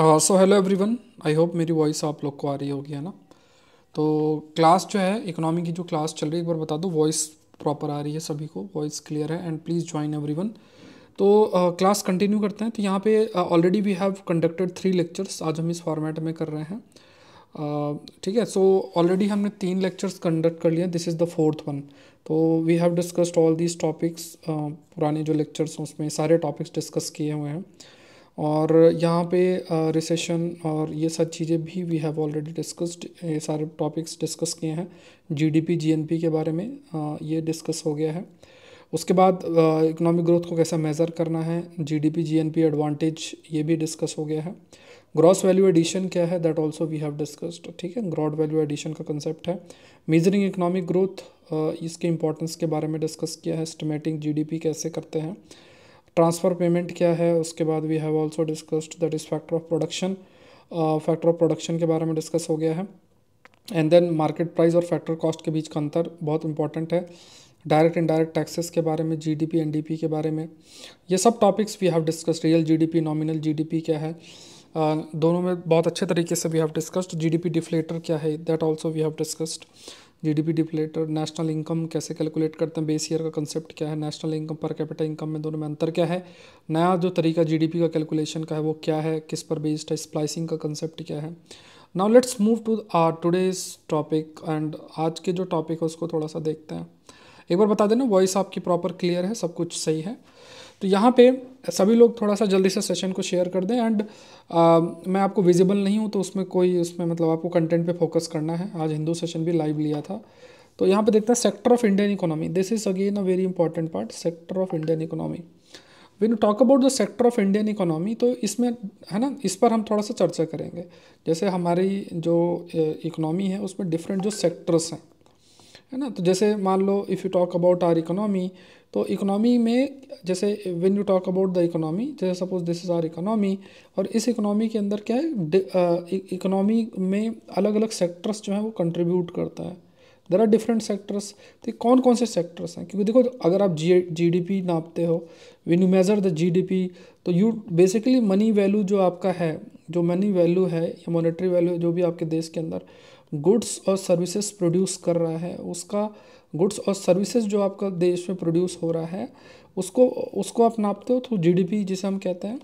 So hello everyone I hope मेरी voice आप लोग को आ रही होगी है ना तो क्लास जो है इकोनॉमी की जो क्लास चल रही है एक बार बता दो वॉइस प्रॉपर आ रही है सभी को वॉइस क्लियर है एंड प्लीज़ ज्वाइन एवरीवन तो क्लास uh, कंटिन्यू करते हैं तो यहाँ पे already we have conducted three lectures आज हम इस फॉर्मेट में कर रहे हैं uh, ठीक है सो ऑलरेडी हमने तीन लेक्चर्स कंडक्ट कर लिए this is the fourth one तो we have discussed all these topics पुराने जो लेक्चर्स हैं उसमें सारे टॉपिक्स डिस्कस किए हुए हैं और यहाँ पे रिसेशन और ये सब चीज़ें भी वी हैव ऑलरेडी डिस्कस्ड ये सारे टॉपिक्स डिस्कस किए हैं जीडीपी जीएनपी के बारे में ये डिस्कस हो गया है उसके बाद इकोनॉमिक ग्रोथ को कैसा मेज़र करना है जीडीपी जीएनपी एडवांटेज ये भी डिस्कस हो गया है ग्रॉस वैल्यू एडिशन क्या है that also we have discussed ठीक है ग्रॉड वैल्यू एडिशन का कंसेप्ट है मेजरिंग इकोनॉमिक ग्रोथ इसके इंपॉर्टेंस के बारे में डिस्कस किया है एस्टिमेटिंग जी कैसे करते हैं ट्रांसफ़र पेमेंट क्या है उसके बाद we have also discussed that is factor of production factor of production के बारे में डिस्कस हो गया है एंड देन मार्केट प्राइस और फैक्टर कॉस्ट के बीच का अंतर बहुत इंपॉर्टेंट है डायरेक्ट इनडायरेक्ट टैक्सेस के बारे में जी डी के बारे में ये सब topics we have discuss real G D nominal G क्या है uh, दोनों में बहुत अच्छे तरीके से we have discussed GDP deflator क्या है that also we have discussed GDP deflator national income कैसे कैलकुलेट करते हैं बेस ईयर का कंसेप्ट क्या है national income per capital income में दोनों में अंतर क्या है नया जो तरीका जीडीपी का कैलकुलेशन का है वो क्या है किस पर बेस्ड है स्प्लाइसिंग का कंसेप्ट क्या है now let's move to today's topic and आज के जो टॉपिक है उसको थोड़ा सा देखते हैं एक बार बता देना वॉइस आपकी प्रॉपर क्लियर है सब कुछ सही है तो यहाँ पे सभी लोग थोड़ा सा जल्दी से सेशन को शेयर कर दें एंड मैं आपको विजिबल नहीं हूँ तो उसमें कोई उसमें मतलब आपको कंटेंट पे फोकस करना है आज हिंदू सेशन भी लाइव लिया था तो यहाँ पे देखते हैं sector of Indian economy this is again a very important part sector of Indian economy when you talk about the sector of Indian economy तो इसमें है ना इस पर हम थोड़ा सा चर्चा करेंगे जैसे हमारी जो इकोनॉमी है उसमें डिफरेंट जो सेक्टर्स हैं है ना तो जैसे मान लो if you talk about our economy तो इकोनॉमी में जैसे when you talk about the economy जैसे suppose this is our economy और इस इकोनॉमी के अंदर क्या है इकोनॉमी e, में अलग अलग सेक्टर्स जो हैं वो कंट्रीब्यूट करता है देर आर डिफरेंट सेक्टर्स तो कौन कौन से सेक्टर्स हैं क्योंकि देखो अगर आप जी पी नापते हो when you measure the P तो यू बेसिकली मनी वैल्यू जो आपका है जो मनी वैल्यू है या मोनिट्री वैल्यू जो भी आपके देश के अंदर गुड्स और सर्विसेज प्रोड्यूस कर रहा है उसका गुड्स और सर्विसेज जो आपका देश में प्रोड्यूस हो रहा है उसको उसको आप नापते हो थ्रू जीडीपी जिसे हम कहते हैं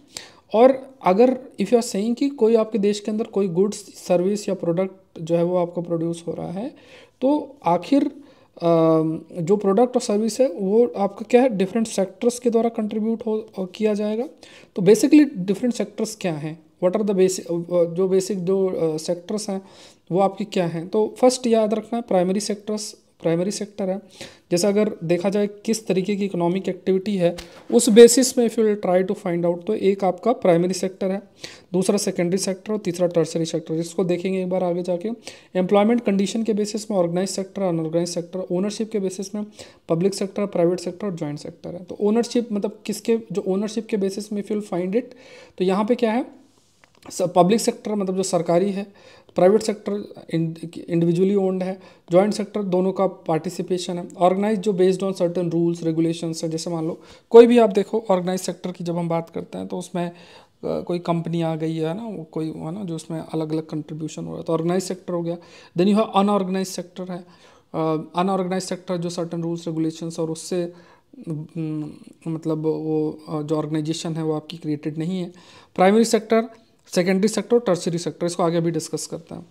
और अगर इफ़ यू आर सेइंग कि कोई आपके देश के अंदर कोई गुड्स सर्विस या प्रोडक्ट जो है वो आपका प्रोड्यूस हो रहा है तो आखिर जो प्रोडक्ट और सर्विस है वो आपका क्या है डिफरेंट सेक्टर्स के द्वारा कंट्रीब्यूट हो किया जाएगा तो बेसिकली डिफरेंट सेक्टर्स क्या हैं व्हाट आर द बेसिक जो बेसिक जो सेक्टर्स हैं वो आपके क्या हैं तो फर्स्ट याद रखना है प्राइमरी सेक्टर्स प्राइमरी सेक्टर है जैसा अगर देखा जाए किस तरीके की इकोनॉमिक एक्टिविटी है उस बेसिस में if you try to find out तो एक आपका प्राइमरी सेक्टर है दूसरा सेकेंडरी सेक्टर और तीसरा टर्सरी सेक्टर इसको देखेंगे एक बार आगे जाके एम्प्लॉयमेंट कंडीशन के बेसिस में organise sector unorganise sector ownership के बेसिस में पब्लिक सेक्टर प्राइवेट सेक्टर और जॉइंट सेक्टर है तो ओनरशिप मतलब किसके जो ओनरशिप के बेसिस में इफ़ यूल फाइंड इट तो यहाँ पर क्या है पब्लिक सेक्टर मतलब जो सरकारी है प्राइवेट सेक्टर इंडिविजुअली ओन्ड है जॉइंट सेक्टर दोनों का पार्टिसिपेशन है ऑर्गेनाइज जो based on certain rules regulation है जैसे मान लो कोई भी आप देखो ऑर्गेनाइज सेक्टर की जब हम बात करते हैं तो उसमें कोई कंपनी आ गई है ना वो कोई है ना जो उसमें अलग अलग कंट्रीब्यूशन हो रहा है तो ऑर्गेनाइज सेक्टर हो गया देन यू है अनऑर्गेनाइज सेक्टर है अनऑर्गेनाइज सेक्टर जो सर्टन रूल्स रेगुलेशंस और उससे मतलब वो जो ऑर्गेनाइजेशन है वो आपकी क्रिएटेड नहीं है प्राइमरी सेक्टर सेकेंडरी सेक्टर और टर्सरी सेक्टर इसको आगे भी डिस्कस करते हैं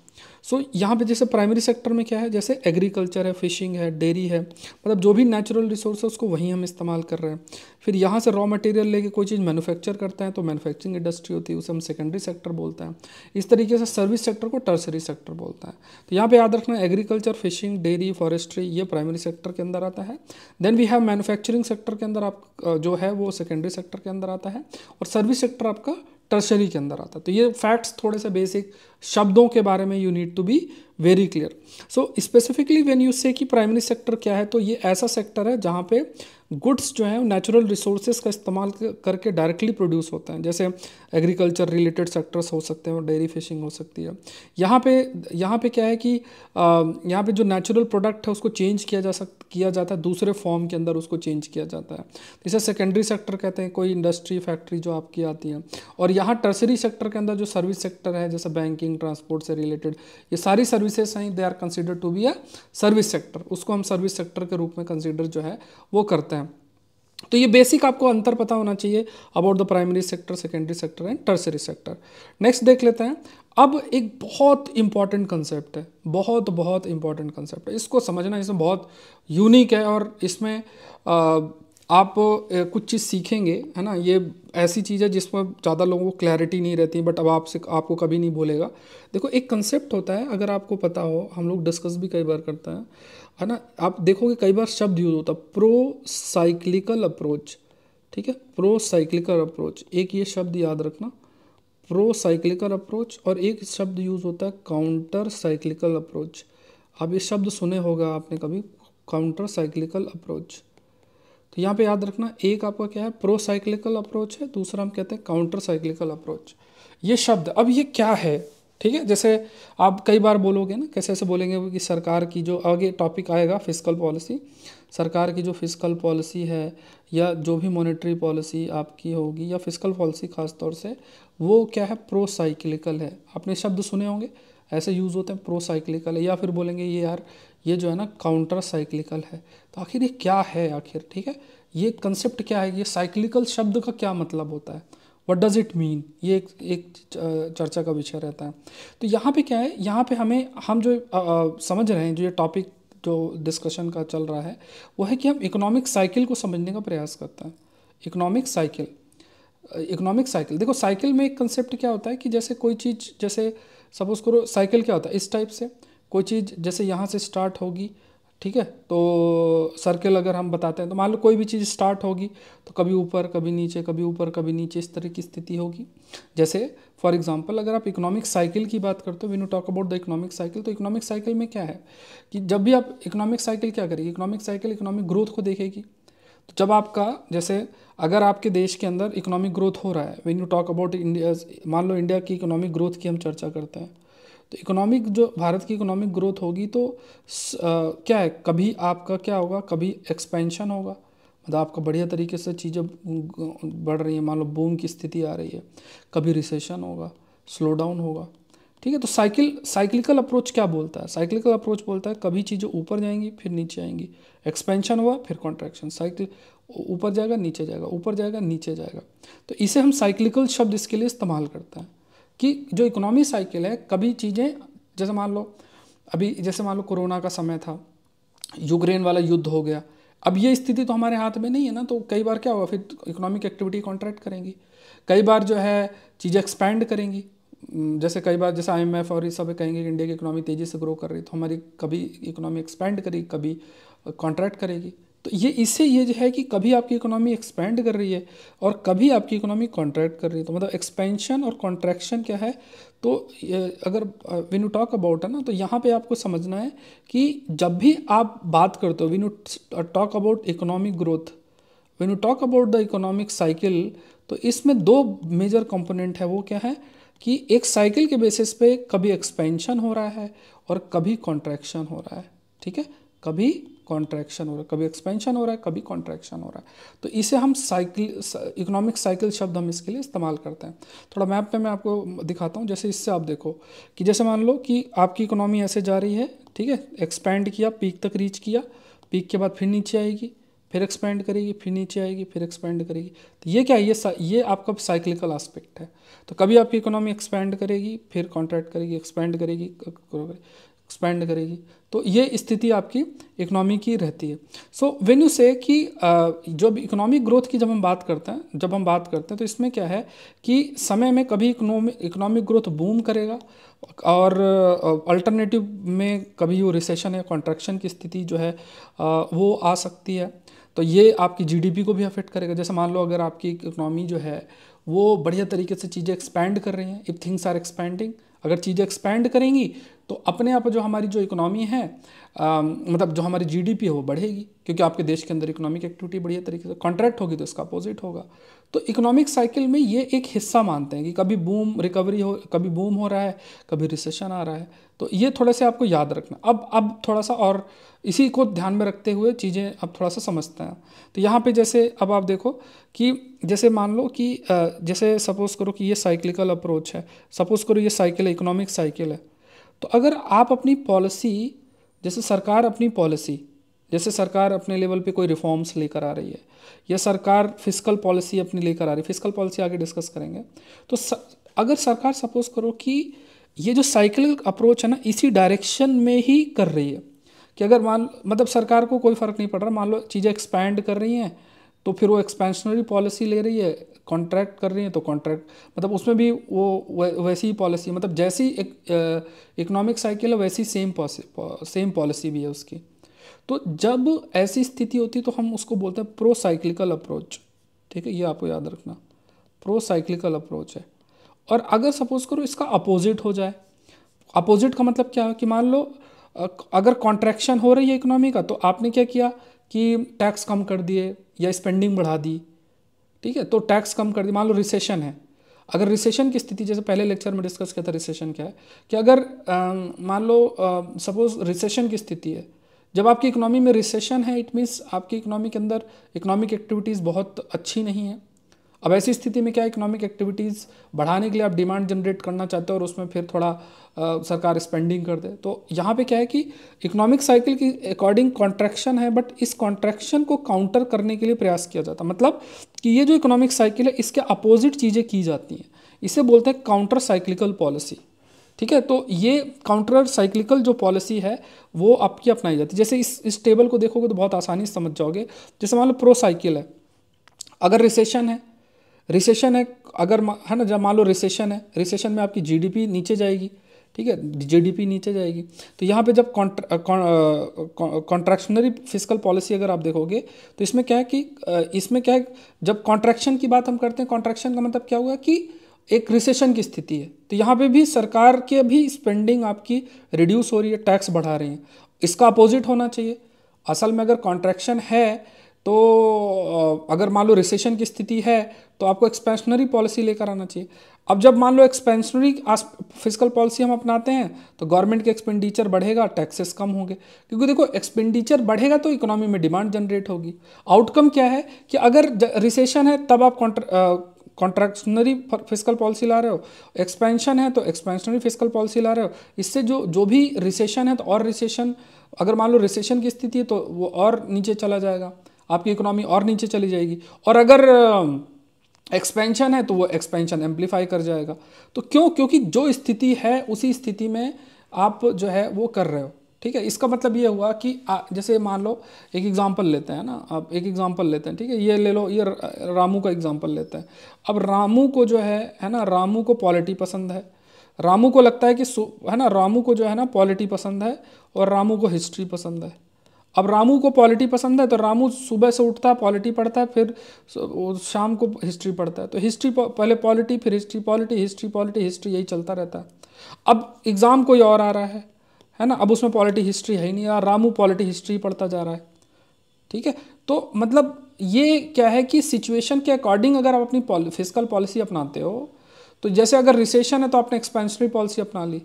सो so, यहाँ पे जैसे प्राइमरी सेक्टर में क्या है जैसे एग्रीकल्चर है फिशिंग है डेयरी है मतलब जो भी नेचुरल रिसोर्स है उसको वहीं हम इस्तेमाल कर रहे हैं फिर यहाँ से रॉ मटेरियल लेके कोई चीज़ मैन्युफैक्चर करते हैं तो मैन्युफैक्चरिंग इंडस्ट्री होती है उसे हम सेकेंडरी सेक्टर बोलते हैं इस तरीके से सर्विस सेक्टर को टर्सरी सेक्टर बोलते हैं तो यहाँ पर याद रखना एग्रीकल्चर फिशिंग डेयरी फॉरेस्ट्री ये प्राइमरी सेक्टर के अंदर आता है then we have manufacturing sector के अंदर आप जो है वो सेकेंडरी सेक्टर के अंदर आता है और सर्विस सेक्टर आपका टर्शरी के अंदर आता है तो ये फैक्ट्स थोड़े से बेसिक शब्दों के बारे में you need to be very clear so specifically when you say कि प्राइमरी सेक्टर क्या है तो ये ऐसा सेक्टर है जहाँ पे गुड्स जो हैं नेचुरल रिसोर्सेज का इस्तेमाल करके डायरेक्टली प्रोड्यूस होते हैं जैसे एग्रीकल्चर रिलेटेड सेक्टर्स हो सकते हैं डेयरी फिशिंग हो सकती है यहाँ पे यहाँ पे क्या है कि यहाँ पे जो नेचुरल प्रोडक्ट है उसको चेंज किया जा सक किया जाता है दूसरे फॉर्म के अंदर उसको चेंज किया जाता है इसे सेकेंडरी सेक्टर कहते हैं कोई इंडस्ट्री फैक्ट्री जो आपकी आती है और यहाँ टर्सरी सेक्टर के अंदर जो सर्विस सेक्टर है जैसे बैंकिंग ट्रांसपोर्ट से रिलेटेड ये सारी सर्विसेज हैं they are consider to be a service sector उसको हम सर्विस सेक्टर के रूप में कंसिडर जो है वो करते हैं तो ये बेसिक आपको अंतर पता होना चाहिए about the primary sector secondary sector and tertiary sector next देख लेते हैं अब एक बहुत इंपॉर्टेंट कंसेप्ट है बहुत बहुत इंपॉर्टेंट कंसेप्ट है इसको समझना इसमें बहुत यूनिक है और इसमें आप कुछ चीज़ सीखेंगे है ना ये ऐसी चीज़ है जिसमें ज़्यादा लोगों को क्लैरिटी नहीं रहती बट अब आपसे आपको कभी नहीं बोलेगा देखो एक कंसेप्ट होता है अगर आपको पता हो हम लोग डिस्कस भी कई बार करते हैं है ना आप देखोगे कई बार शब्द यूज होता प्रो साइक्लिकल अप्रोच ठीक है प्रो साइक्लिकल अप्रोच एक ये शब्द याद रखना प्रो साइक्लिकल अप्रोच और एक शब्द यूज होता है काउंटर साइक्लिकल अप्रोच आप ये शब्द सुने होगा आपने कभी काउंटर साइक्लिकल अप्रोच तो यहाँ पे याद रखना एक आपका क्या है प्रो साइक्लिकल अप्रोच है दूसरा हम कहते हैं काउंटर साइक्लिकल अप्रोच ये शब्द अब ये क्या है ठीक है जैसे आप कई बार बोलोगे ना कैसे ऐसे बोलेंगे कि सरकार की जो आगे टॉपिक आएगा फिजिकल पॉलिसी सरकार की जो फिजिकल पॉलिसी है या जो भी मॉनेटरी पॉलिसी आपकी होगी या फिजिकल पॉलिसी खास तौर से वो क्या है प्रो साइक्लिकल है आपने शब्द सुने होंगे ऐसे यूज़ होते हैं प्रो साइक्लिकल है या फिर बोलेंगे ये यार ये जो है ना काउंटर साइक्लिकल है तो आखिर ये क्या है आखिर ठीक है ये कंसेप्ट क्या है ये साइक्लिकल शब्द का क्या मतलब होता है वट डज़ इट मीन ये एक एक चर्चा का विषय रहता है तो यहाँ पे क्या है यहाँ पे हमें हम जो आ, आ, समझ रहे हैं जो ये टॉपिक जो डिस्कशन का चल रहा है वो है कि हम इकोनॉमिक साइकिल को समझने का प्रयास करते हैं इकोनॉमिक साइकिल इकोनॉमिक साइकिल देखो साइकिल में एक कंसेप्ट क्या होता है कि जैसे कोई चीज़ जैसे सपोज करो साइकिल क्या होता है इस टाइप से कोई चीज़ जैसे यहाँ से स्टार्ट होगी ठीक है तो सर्कल अगर हम बताते हैं तो मान लो कोई भी चीज़ स्टार्ट होगी तो कभी ऊपर कभी नीचे कभी ऊपर कभी नीचे इस तरह की स्थिति होगी जैसे फॉर एग्जांपल अगर आप इकोनॉमिक साइकिल की बात करते हो when you talk about the economic cycle तो इकोनॉमिक साइकिल में क्या है कि जब भी आप इकोनॉमिक साइकिल क्या करेगी इकोनॉमिक साइकिल इकोनॉमिक ग्रोथ को देखेगी तो जब आपका जैसे अगर आपके देश के अंदर इकोनॉमिक ग्रोथ हो रहा है when you talk about India मान लो इंडिया की इकोनॉमिक ग्रोथ की हम चर्चा करते हैं तो इकोनॉमिक जो भारत की इकोनॉमिक ग्रोथ होगी तो स, आ, क्या है कभी आपका क्या होगा कभी एक्सपेंशन होगा मतलब आपका बढ़िया तरीके से चीज़ें बढ़ रही हैं मान लो बूम की स्थिति आ रही है कभी रिसेशन होगा स्लो डाउन होगा ठीक है तो साइकिल साइक्लिकल अप्रोच क्या बोलता है साइक्लिकल अप्रोच बोलता है कभी चीज़ें ऊपर जाएंगी फिर नीचे आएंगी एक्सपेंशन हुआ फिर कॉन्ट्रैक्शन साइकिल ऊपर जाएगा नीचे जाएगा ऊपर जाएगा नीचे जाएगा तो इसे हम साइक्लिकल शब्द इसके लिए इस्तेमाल करते हैं कि जो इकोनॉमी साइकिल है कभी चीज़ें जैसे मान लो अभी जैसे मान लो कोरोना का समय था यूक्रेन वाला युद्ध हो गया अब ये स्थिति तो हमारे हाथ में नहीं है ना तो कई बार क्या हुआ फिर इकोनॉमिक एक्टिविटी कॉन्ट्रैक्ट करेंगी कई बार जो है चीज़ें एक्सपैंड करेंगी जैसे कई बार जैसे आई और ये सब कहेंगे कि इंडिया की इकोनॉमी तेज़ी से ग्रो कर रही तो हमारी कभी इकोनॉमी एक्सपैंड करेगी कभी कॉन्ट्रैक्ट करेगी तो ये इससे ये जो है कि कभी आपकी इकोनॉमी एक्सपेंड कर रही है और कभी आपकी इकोनॉमी कॉन्ट्रैक्ट कर रही है तो मतलब एक्सपेंशन और कॉन्ट्रैक्शन क्या है तो अगर वेन यू टॉक अबाउट है ना तो यहाँ पे आपको समझना है कि जब भी आप बात करते हो when you talk about economic growth when you talk about the economic cycle तो इसमें दो मेजर कंपोनेंट है वो क्या है कि एक साइकिल के बेसिस पे कभी एक्सपेंशन हो रहा है और कभी कॉन्ट्रैक्शन हो रहा है ठीक है कभी कॉन्ट्रैक्शन हो रहा है कभी एक्सपेंशन हो रहा है कभी कॉन्ट्रैक्शन हो रहा है तो इसे हम साइकिल इकोनॉमिक साइकिल शब्द हम इसके लिए इस्तेमाल करते हैं थोड़ा मैप पे मैं आपको दिखाता हूँ जैसे इससे आप देखो कि जैसे मान लो कि आपकी इकोनॉमी ऐसे जा रही है ठीक है एक्सपेंड किया पीक तक रीच किया पीक के बाद फिर नीचे आएगी फिर एक्सपेंड करेगी फिर नीचे आएगी फिर एक्सपेंड करेगी तो ये क्या है ये ये आपका साइक्लिकल आस्पेक्ट है तो कभी आपकी इकोनॉमी एक्सपेंड करेगी फिर कॉन्ट्रैक्ट करेगी एक्सपेंड करेगी एक्सपेंड करेगी तो ये स्थिति आपकी इकोनॉमी की रहती है सो वेन यू से कि जब इकोनॉमिक ग्रोथ की जब हम बात करते हैं जब हम बात करते हैं तो इसमें क्या है कि समय में कभी इकोनॉमिक ग्रोथ बूम करेगा और अल्टरनेटिव में कभी वो रिसेशन या कॉन्ट्रैक्शन की स्थिति जो है वो आ सकती है तो ये आपकी जीडीपी को भी अफेक्ट करेगा जैसे मान लो अगर आपकी इकोनॉमी जो है वो बढ़िया तरीके से चीज़ें एक्सपैंड कर रही हैं इफ़ थिंग्स आर एक्सपैंडिंग अगर चीज़ें एक्सपैंड करेंगी तो अपने आप जो हमारी जो इकोनॉमी है आ, मतलब जो हमारी जीडीपी है वो बढ़ेगी क्योंकि आपके देश के अंदर इकोनॉमिक एक्टिविटी बढ़िया तरीके से कॉन्ट्रैक्ट होगी तो इसका अपोजिट होगा तो इकोनॉमिक साइकिल में ये एक हिस्सा मानते हैं कि कभी बूम रिकवरी हो कभी बूम हो रहा है कभी रिसेशन आ रहा है तो ये थोड़ा सा आपको याद रखना अब अब थोड़ा सा और इसी को ध्यान में रखते हुए चीज़ें आप थोड़ा सा समझते हैं तो यहाँ पे जैसे अब आप देखो कि जैसे मान लो कि जैसे सपोज़ करो कि ये साइक्लिकल अप्रोच है सपोज़ करो ये साइकिल है इकोनॉमिक साइकिल है तो अगर आप अपनी पॉलिसी जैसे सरकार अपनी पॉलिसी जैसे सरकार अपने लेवल पे कोई रिफॉर्म्स लेकर आ रही है या सरकार फिजिकल पॉलिसी अपनी लेकर आ रही है फिजिकल पॉलिसी आगे डिस्कस करेंगे तो स, अगर सरकार सपोज करो कि ये जो साइकिल अप्रोच है ना इसी डायरेक्शन में ही कर रही है कि अगर मान मतलब सरकार को कोई फ़र्क नहीं पड़ रहा मान लो चीज़ें एक्सपैंड कर रही हैं तो फिर वो एक्सपेंशनरी पॉलिसी ले रही है कॉन्ट्रैक्ट कर रही हैं तो कॉन्ट्रैक्ट मतलब उसमें भी वो वैसी ही पॉलिसी मतलब जैसी एक इकोनॉमिक साइकिल है वैसी सेम सेम पॉलिसी भी है उसकी तो जब ऐसी स्थिति होती है तो हम उसको बोलते हैं प्रो साइक्लिकल अप्रोच ठीक है ये आपको याद रखना प्रो साइक्लिकल अप्रोच है और अगर सपोज करो इसका अपोजिट हो जाए अपोजिट का मतलब क्या है कि मान लो अगर कॉन्ट्रैक्शन हो रही है इकोनॉमी का तो आपने क्या किया कि टैक्स कम कर दिए या स्पेंडिंग बढ़ा दी ठीक है तो टैक्स कम कर दिया मान लो रिसेशन है अगर रिसेशन की स्थिति जैसे पहले लेक्चर में डिस्कस किया था रिसेशन क्या है कि अगर मान लो सपोज रिसेशन की स्थिति है जब आपकी इकोनॉमी में रिसेशन है इट मीन्स आपकी इकोनॉमी के अंदर इकोनॉमिक एक्टिविटीज़ बहुत अच्छी नहीं है अब ऐसी स्थिति में क्या इकोनॉमिक एक्टिविटीज़ बढ़ाने के लिए आप डिमांड जनरेट करना चाहते हो और उसमें फिर थोड़ा आ, सरकार स्पेंडिंग कर दे तो यहाँ पे क्या है कि इकोनॉमिक साइकिल की अकॉर्डिंग कॉन्ट्रैक्शन है बट इस कॉन्ट्रैक्शन को काउंटर करने के लिए प्रयास किया जाता मतलब कि ये जो इकोनॉमिक साइकिल है इसके अपोजिट चीज़ें की जाती हैं इसे बोलते हैं काउंटर साइक्लिकल पॉलिसी ठीक है तो ये काउंटर साइक्लिकल जो पॉलिसी है वो आपकी अपनाई जाती है जैसे इस इस टेबल को देखोगे तो बहुत आसानी से समझ जाओगे जैसे मान लो प्रो साइकिल है अगर रिसेशन है रिसेशन है अगर है ना जब मान लो रिसेशन है रिसेशन में आपकी जीडीपी नीचे जाएगी ठीक है जीडीपी नीचे जाएगी तो यहाँ पे जब कॉन्ट्रैक्शनरी फिजिकल पॉलिसी अगर आप देखोगे तो इसमें क्या है कि इसमें क्या है जब कॉन्ट्रैक्शन की बात हम करते हैं कॉन्ट्रैक्शन का मतलब क्या हुआ कि एक रिसेशन की स्थिति है तो यहाँ पे भी सरकार के भी स्पेंडिंग आपकी रिड्यूस हो रही है टैक्स बढ़ा रही है इसका अपोजिट होना चाहिए असल में अगर कॉन्ट्रैक्शन है तो अगर मान लो रिसेशन की स्थिति है तो आपको एक्सपेंशनरी पॉलिसी लेकर आना चाहिए अब जब मान लो एक्सपेंशनरी फिजिकल पॉलिसी हम अपनाते हैं तो गवर्नमेंट के एक्सपेंडिचर बढ़ेगा टैक्सेस कम होंगे क्योंकि देखो एक्सपेंडिचर बढ़ेगा तो इकोनॉमी में डिमांड जनरेट होगी आउटकम क्या है कि अगर रिसेशन है तब आप कॉन्ट्रैक्शनरी फिजिकल पॉलिसी ला रहे हो एक्सपेंशन है तो एक्सपेंशनरी फिजिकल पॉलिसी ला रहे हो इससे जो जो भी रिसेशन है तो और रिसेशन अगर मान लो रिसेशन की स्थिति है तो वो और नीचे चला जाएगा आपकी इकोनॉमी और नीचे चली जाएगी और अगर एक्सपेंशन है तो वो एक्सपेंशन एम्पलीफाई कर जाएगा तो क्यों क्योंकि जो स्थिति है उसी स्थिति में आप जो है वो कर रहे हो ठीक है इसका मतलब ये हुआ कि आ, जैसे मान लो एक एग्जांपल लेते हैं ना आप एक एग्जांपल लेते हैं ठीक है ये ले लो ये रामू का एग्जांपल लेते हैं अब रामू को जो है है ना रामू को पॉलिटी पसंद है रामू को लगता है कि है ना रामू को जो है ना पॉलिटी पसंद है और रामू को हिस्ट्री पसंद है अब रामू को पॉलिटी पसंद है तो रामू सुबह से उठता है पॉलिटी पढ़ता है फिर शाम को हिस्ट्री पढ़ता है तो हिस्ट्री पहले पॉलिटी फिर history polity history polity history यही चलता रहता है अब एग्ज़ाम कोई और आ रहा है है ना अब उसमें पॉलिटी हिस्ट्री है ही नहीं रामू पॉलिटी हिस्ट्री पढ़ता जा रहा है ठीक है तो मतलब ये क्या है कि सिचुएशन के अकॉर्डिंग अगर आप अपनी फिजिकल पॉलिसी अपनाते हो तो जैसे अगर रिसेशन है तो आपने एक्सपेंशनरी पॉलिसी अपना ली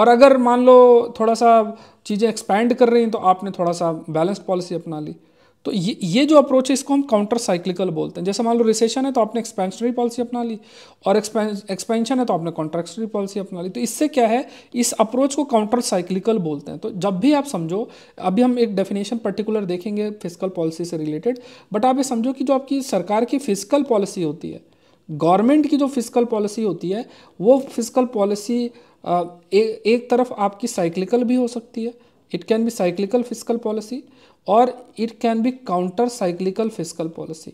और अगर मान लो थोड़ा सा चीज़ें एक्सपैंड कर रही हैं तो आपने थोड़ा सा बैलेंस्ड पॉलिसी अपना ली तो ये ये जो अप्रोच है इसको हम काउंटर साइक्लिकल बोलते हैं जैसे मान लो रिसेशन है तो आपने एक्सपेंशनरी पॉलिसी अपना ली और एक्सपेंशन है तो आपने कॉन्ट्रैक्शनरी पॉलिसी अपना ली तो इससे क्या है इस अप्रोच को काउंटर साइक्लिकल बोलते हैं तो जब भी आप समझो अभी हम एक डेफिनेशन पर्टिकुलर देखेंगे फिजिकल पॉलिसी से रिलेटेड बट आप ये समझो कि जो आपकी सरकार की फिजिकल पॉलिसी होती है गवर्नमेंट की जो फिजिकल पॉलिसी होती है वो फिजिकल पॉलिसी एक तरफ आपकी साइक्लिकल भी हो सकती है it can be cyclical physical policy और it can be counter cyclical physical policy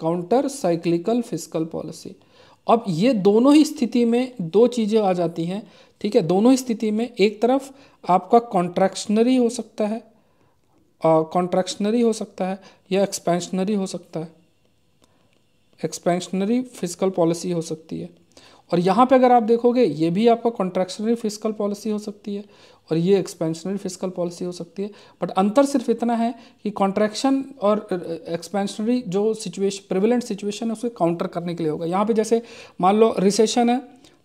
counter cyclical physical policy अब ये दोनों ही स्थिति में दो चीज़ें आ जाती हैं ठीक है दोनों ही स्थिति में एक तरफ आपका कॉन्ट्रैक्शनरी हो सकता है कॉन्ट्रैक्शनरी हो सकता है या एक्सपेंशनरी हो सकता है एक्सपेंशनरी फिजिकल पॉलिसी हो सकती है और यहाँ पे अगर आप देखोगे ये भी आपका कॉन्ट्रैक्शनरी फिजिकल पॉलिसी हो सकती है और ये एक्सपेंशनरी फिजिकल पॉलिसी हो सकती है बट अंतर सिर्फ इतना है कि कॉन्ट्रैक्शन और एक्सपेंशनरी जो सिचुएशन प्रिविलेंट सिचुएशन है उसको काउंटर करने के लिए होगा यहाँ पे जैसे मान लो रिसेशन है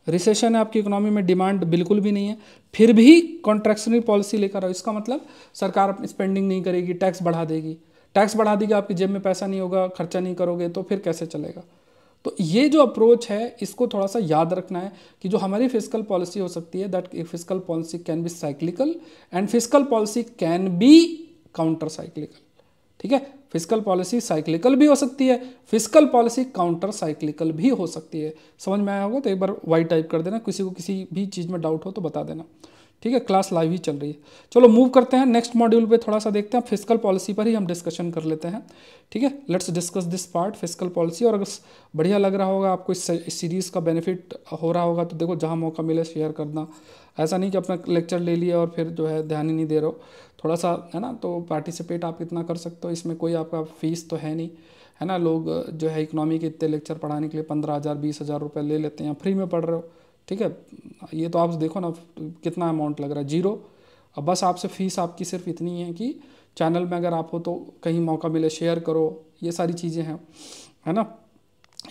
रिसेशन है आपकी इकोनॉमी में डिमांड बिल्कुल भी नहीं है फिर भी कॉन्ट्रैक्शनरी पॉलिसी लेकर आओ इसका मतलब सरकार स्पेंडिंग नहीं करेगी टैक्स बढ़ा देगी टैक्स बढ़ा देगी आपकी जेब में पैसा नहीं होगा खर्चा नहीं करोगे तो फिर कैसे चलेगा तो ये जो अप्रोच है इसको थोड़ा सा याद रखना है कि जो हमारी फिजिकल पॉलिसी हो सकती है that physical policy can be cyclical and physical policy can be counter cyclical ठीक है फिजिकल पॉलिसी साइक्लिकल भी हो सकती है फिजिकल पॉलिसी काउंटर साइक्लिकल भी हो सकती है समझ में आया होगा तो एक बार वाई टाइप कर देना किसी को किसी भी चीज़ में डाउट हो तो बता देना ठीक है क्लास लाइव ही चल रही है चलो मूव करते हैं नेक्स्ट मॉड्यूल पे थोड़ा सा देखते हैं फिजिकल पॉलिसी पर ही हम डिस्कशन कर लेते हैं ठीक है let's discuss this part physical policy और अगर बढ़िया लग रहा होगा आपको इस सीरीज़ का बेनिफिट हो रहा होगा तो देखो जहाँ मौका मिले शेयर करना ऐसा नहीं कि अपना लेक्चर ले लिया और फिर जो है ध्यान ही नहीं दे रहे हो थोड़ा सा है ना तो पार्टिसिपेट आप कितना कर सकते हो इसमें कोई आपका फीस तो है नहीं है ना लोग जो है इकनॉमी के इतने लेक्चर पढ़ाने के लिए पंद्रह हज़ार बीस हज़ार रुपये ले लेते हैं फ्री में पढ़ रहे हो ठीक है ये तो आप देखो ना कितना अमाउंट लग रहा है जीरो अब बस आपसे फ़ीस आपकी सिर्फ इतनी है कि चैनल में अगर आप हो तो कहीं मौका मिले शेयर करो ये सारी चीज़ें हैं है ना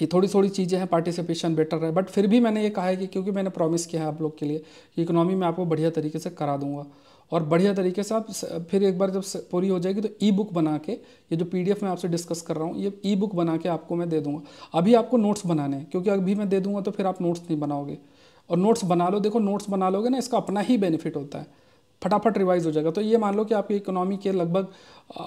ये थोड़ी थोड़ी चीज़ें हैं पार्टिसिपेशन बेटर है बट फिर भी मैंने ये कहा है कि क्योंकि मैंने प्रॉमिस किया है आप लोग के लिए कि इकोनॉमी मैं आपको बढ़िया तरीके से करा दूंगा और बढ़िया तरीके से आप फिर एक बार जब पूरी हो जाएगी तो ई बुक बना के ये जो पी डी एफ मैं आपसे डिस्कस कर रहा हूँ ये ई बुक बना के आपको मैं दे दूँगा अभी आपको नोट्स बनाने हैं क्योंकि अभी मैं दे दूंगा तो फिर आप नोट्स नहीं बनाओगे और नोट्स बना लो देखो नोट्स बना लोगे ना इसका अपना ही बेनिफिट होता है फटाफट रिवाइज हो जाएगा तो ये मान लो कि आपकी इकोनॉमी के लगभग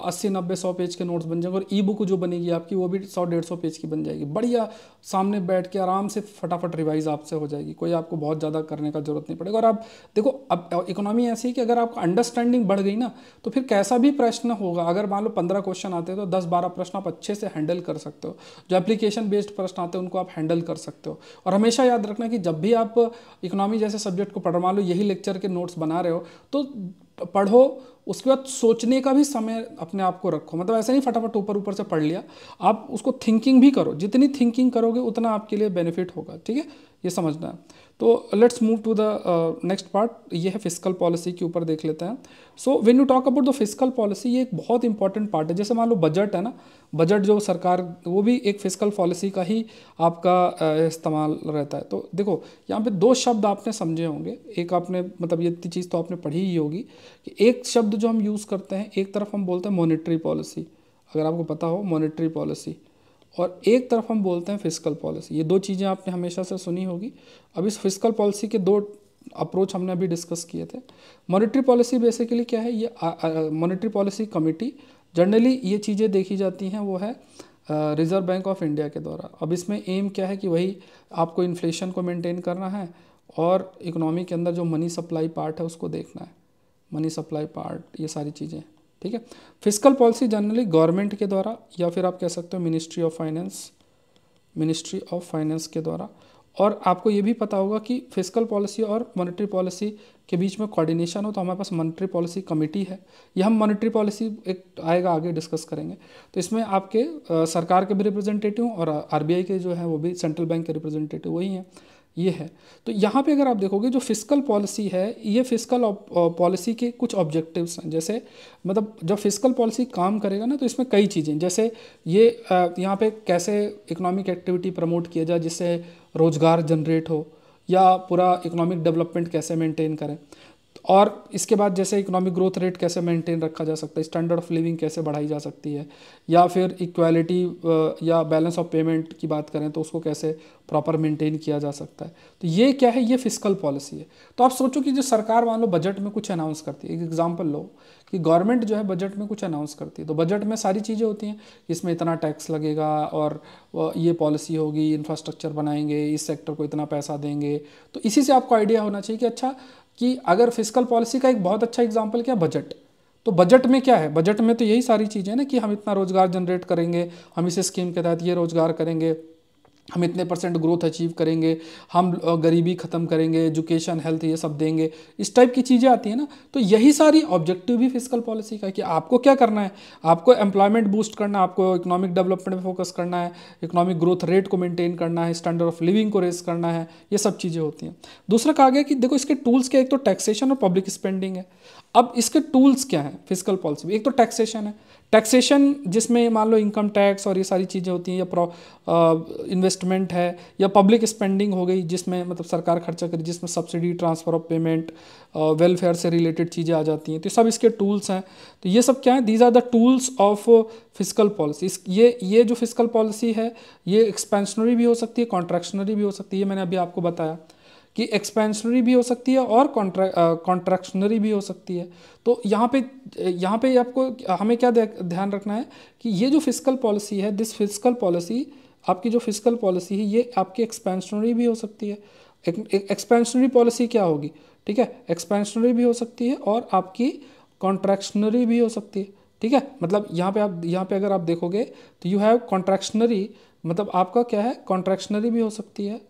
80 नब्बे सौ पेज के नोट्स बन जाएंगे और ई बुक जो बनेगी आपकी वो भी 100 सौ पेज की बन जाएगी बढ़िया सामने बैठ के आराम से फटाफट रिवाइज आपसे हो जाएगी कोई आपको बहुत ज़्यादा करने का जरूरत नहीं पड़ेगा और आप देखो अब इकोनॉमी ऐसी है कि अगर आपका अंडरस्टैंडिंग बढ़ गई ना तो फिर कैसा भी प्रश्न होगा अगर मान लो पंद्रह क्वेश्चन आते हैं तो दस बारह प्रश्न आप अच्छे से हैंडल कर सकते हो जो एप्लीकेशन बेस्ड प्रश्न आते हैं उनको आप हैंडल कर सकते हो और हमेशा याद रखना कि जब भी आप इकोनॉमी जैसे सब्जेक्ट को पढ़ मान लो यही लेक्चर के नोट्स बना रहे हो तो पढ़ो उसके बाद सोचने का भी समय अपने आप को रखो मतलब ऐसा नहीं फटाफट ऊपर ऊपर से पढ़ लिया आप उसको थिंकिंग भी करो जितनी थिंकिंग करोगे उतना आपके लिए बेनिफिट होगा ठीक है ये समझना है तो let's move to the next part ये है फिजिकल पॉलिसी के ऊपर देख लेते हैं so when you talk about the physical policy ये एक बहुत इंपॉर्टेंट पार्ट है जैसे मान लो बजट है ना बजट जो सरकार वो भी एक फिजिकल पॉलिसी का ही आपका uh, इस्तेमाल रहता है तो देखो यहाँ पे दो शब्द आपने समझे होंगे एक आपने मतलब ये चीज़ तो आपने पढ़ी ही होगी कि एक शब्द जो हम यूज़ करते हैं एक तरफ हम बोलते हैं मोनिट्री पॉलिसी अगर आपको पता हो मोनिट्री पॉलिसी और एक तरफ हम बोलते हैं फिजिकल पॉलिसी ये दो चीज़ें आपने हमेशा से सुनी होगी अब इस फिजिकल पॉलिसी के दो अप्रोच हमने अभी डिस्कस किए थे मॉनेटरी पॉलिसी बेसिकली क्या है ये मॉनेटरी पॉलिसी कमेटी जनरली ये चीज़ें देखी जाती हैं वो है रिज़र्व बैंक ऑफ इंडिया के द्वारा अब इसमें एम क्या है कि वही आपको इन्फ्लेशन को मेंटेन करना है और इकोनॉमी के अंदर जो मनी सप्लाई पार्ट है उसको देखना है मनी सप्लाई पार्ट ये सारी चीज़ें ठीक है फिजिकल पॉलिसी जनरली गवर्नमेंट के द्वारा या फिर आप कह सकते हो ministry of finance ministry of finance के द्वारा और आपको ये भी पता होगा कि फिजिकल पॉलिसी और मॉनेटरी पॉलिसी के बीच में कोऑर्डिनेशन हो तो हमारे पास मॉनेटरी पॉलिसी कमेटी है यह हम मॉनेटरी पॉलिसी एक आएगा आगे डिस्कस करेंगे तो इसमें आपके आ, सरकार के भी रिप्रेजेंटेटिव और आरबीआई के जो है वो भी सेंट्रल बैंक के रिप्रेजेंटेटिव वही हैं ये है तो यहाँ पे अगर आप देखोगे जो फिजिकल पॉलिसी है ये फिजिकल पॉलिसी के कुछ ऑब्जेक्टिव्स हैं जैसे मतलब जब फिजिकल पॉलिसी काम करेगा ना तो इसमें कई चीज़ें जैसे ये यहाँ पे कैसे इकोनॉमिक एक्टिविटी प्रमोट किया जाए जिससे रोज़गार जनरेट हो या पूरा इकोनॉमिक डेवलपमेंट कैसे मेंटेन करें और इसके बाद जैसे इकोनॉमिक ग्रोथ रेट कैसे मेंटेन रखा जा सकता है स्टैंडर्ड ऑफ लिविंग कैसे बढ़ाई जा सकती है या फिर इक्वालिटी या बैलेंस ऑफ पेमेंट की बात करें तो उसको कैसे प्रॉपर मेंटेन किया जा सकता है तो ये क्या है ये फिजिकल पॉलिसी है तो आप सोचो कि जो सरकार मान लो बजट में कुछ अनाउंस करती है एक एग्जाम्पल लो कि गवर्नमेंट जो है बजट में कुछ अनाउंस करती है तो बजट में सारी चीज़ें होती हैं इसमें इतना टैक्स लगेगा और ये पॉलिसी होगी इंफ्रास्ट्रक्चर बनाएंगे इस सेक्टर को इतना पैसा देंगे तो इसी से आपको आइडिया होना चाहिए कि अच्छा कि अगर फिजिकल पॉलिसी का एक बहुत अच्छा एग्जाम्पल क्या बजट तो बजट में क्या है बजट में तो यही सारी चीज़ें ना कि हम इतना रोज़गार जनरेट करेंगे हम इस स्कीम के तहत ये रोज़गार करेंगे हम इतने परसेंट ग्रोथ अचीव करेंगे हम गरीबी ख़त्म करेंगे एजुकेशन हेल्थ ये सब देंगे इस टाइप की चीज़ें आती हैं ना तो यही सारी ऑब्जेक्टिव भी फिजिकल पॉलिसी का है कि आपको क्या करना है आपको एम्प्लॉयमेंट बूस्ट करना है आपको इकोनॉमिक डेवलपमेंट पर फोकस करना है इकोनॉमिक ग्रोथ रेट को मेनटेन करना है स्टैंडर्ड ऑफ लिविंग को रेस करना है ये सब चीज़ें होती हैं दूसरा कहा गया कि देखो इसके टूल्स क्या एक तो टैक्सेशन और पब्लिक स्पेंडिंग है अब इसके टूल्स क्या हैं फिजिकल पॉलिसी एक तो टैक्सेशन है टैक्सेशन जिसमें मान लो इनकम टैक्स और ये सारी चीज़ें होती हैं या प्रो इन्वेस्टमेंट है या पब्लिक स्पेंडिंग हो गई जिसमें मतलब सरकार खर्चा करी जिसमें subsidy transfer of payment welfare से रिलेटेड चीज़ें आ जाती हैं तो सब इसके टूल्स हैं तो ये सब क्या है these are the tools of physical policy इस ये ये जो फिजिकल पॉलिसी है ये एक्सपेंशनरी भी हो सकती है कॉन्ट्रैक्शनरी भी हो सकती है मैंने अभी आपको बताया कि एक्सपेंशनरी भी हो सकती है और कॉन्ट्रैक्शनरी भी हो सकती है तो यहाँ पे यहाँ पे आपको हमें क्या ध्यान रखना है कि ये जो फिजिकल पॉलिसी है दिस फिजिकल पॉलिसी आपकी जो फिजिकल पॉलिसी है ये आपकी एक्सपेंशनरी भी हो सकती है एक्सपेंशनरी पॉलिसी क्या होगी ठीक है एक्सपेंशनरी भी हो सकती है और आपकी कॉन्ट्रैक्शनरी भी हो सकती है ठीक है मतलब यहाँ पे आप यहाँ पे अगर आप देखोगे तो यू हैव कॉन्ट्रैक्शनरी मतलब आपका क्या है कॉन्ट्रैक्शनरी भी हो सकती है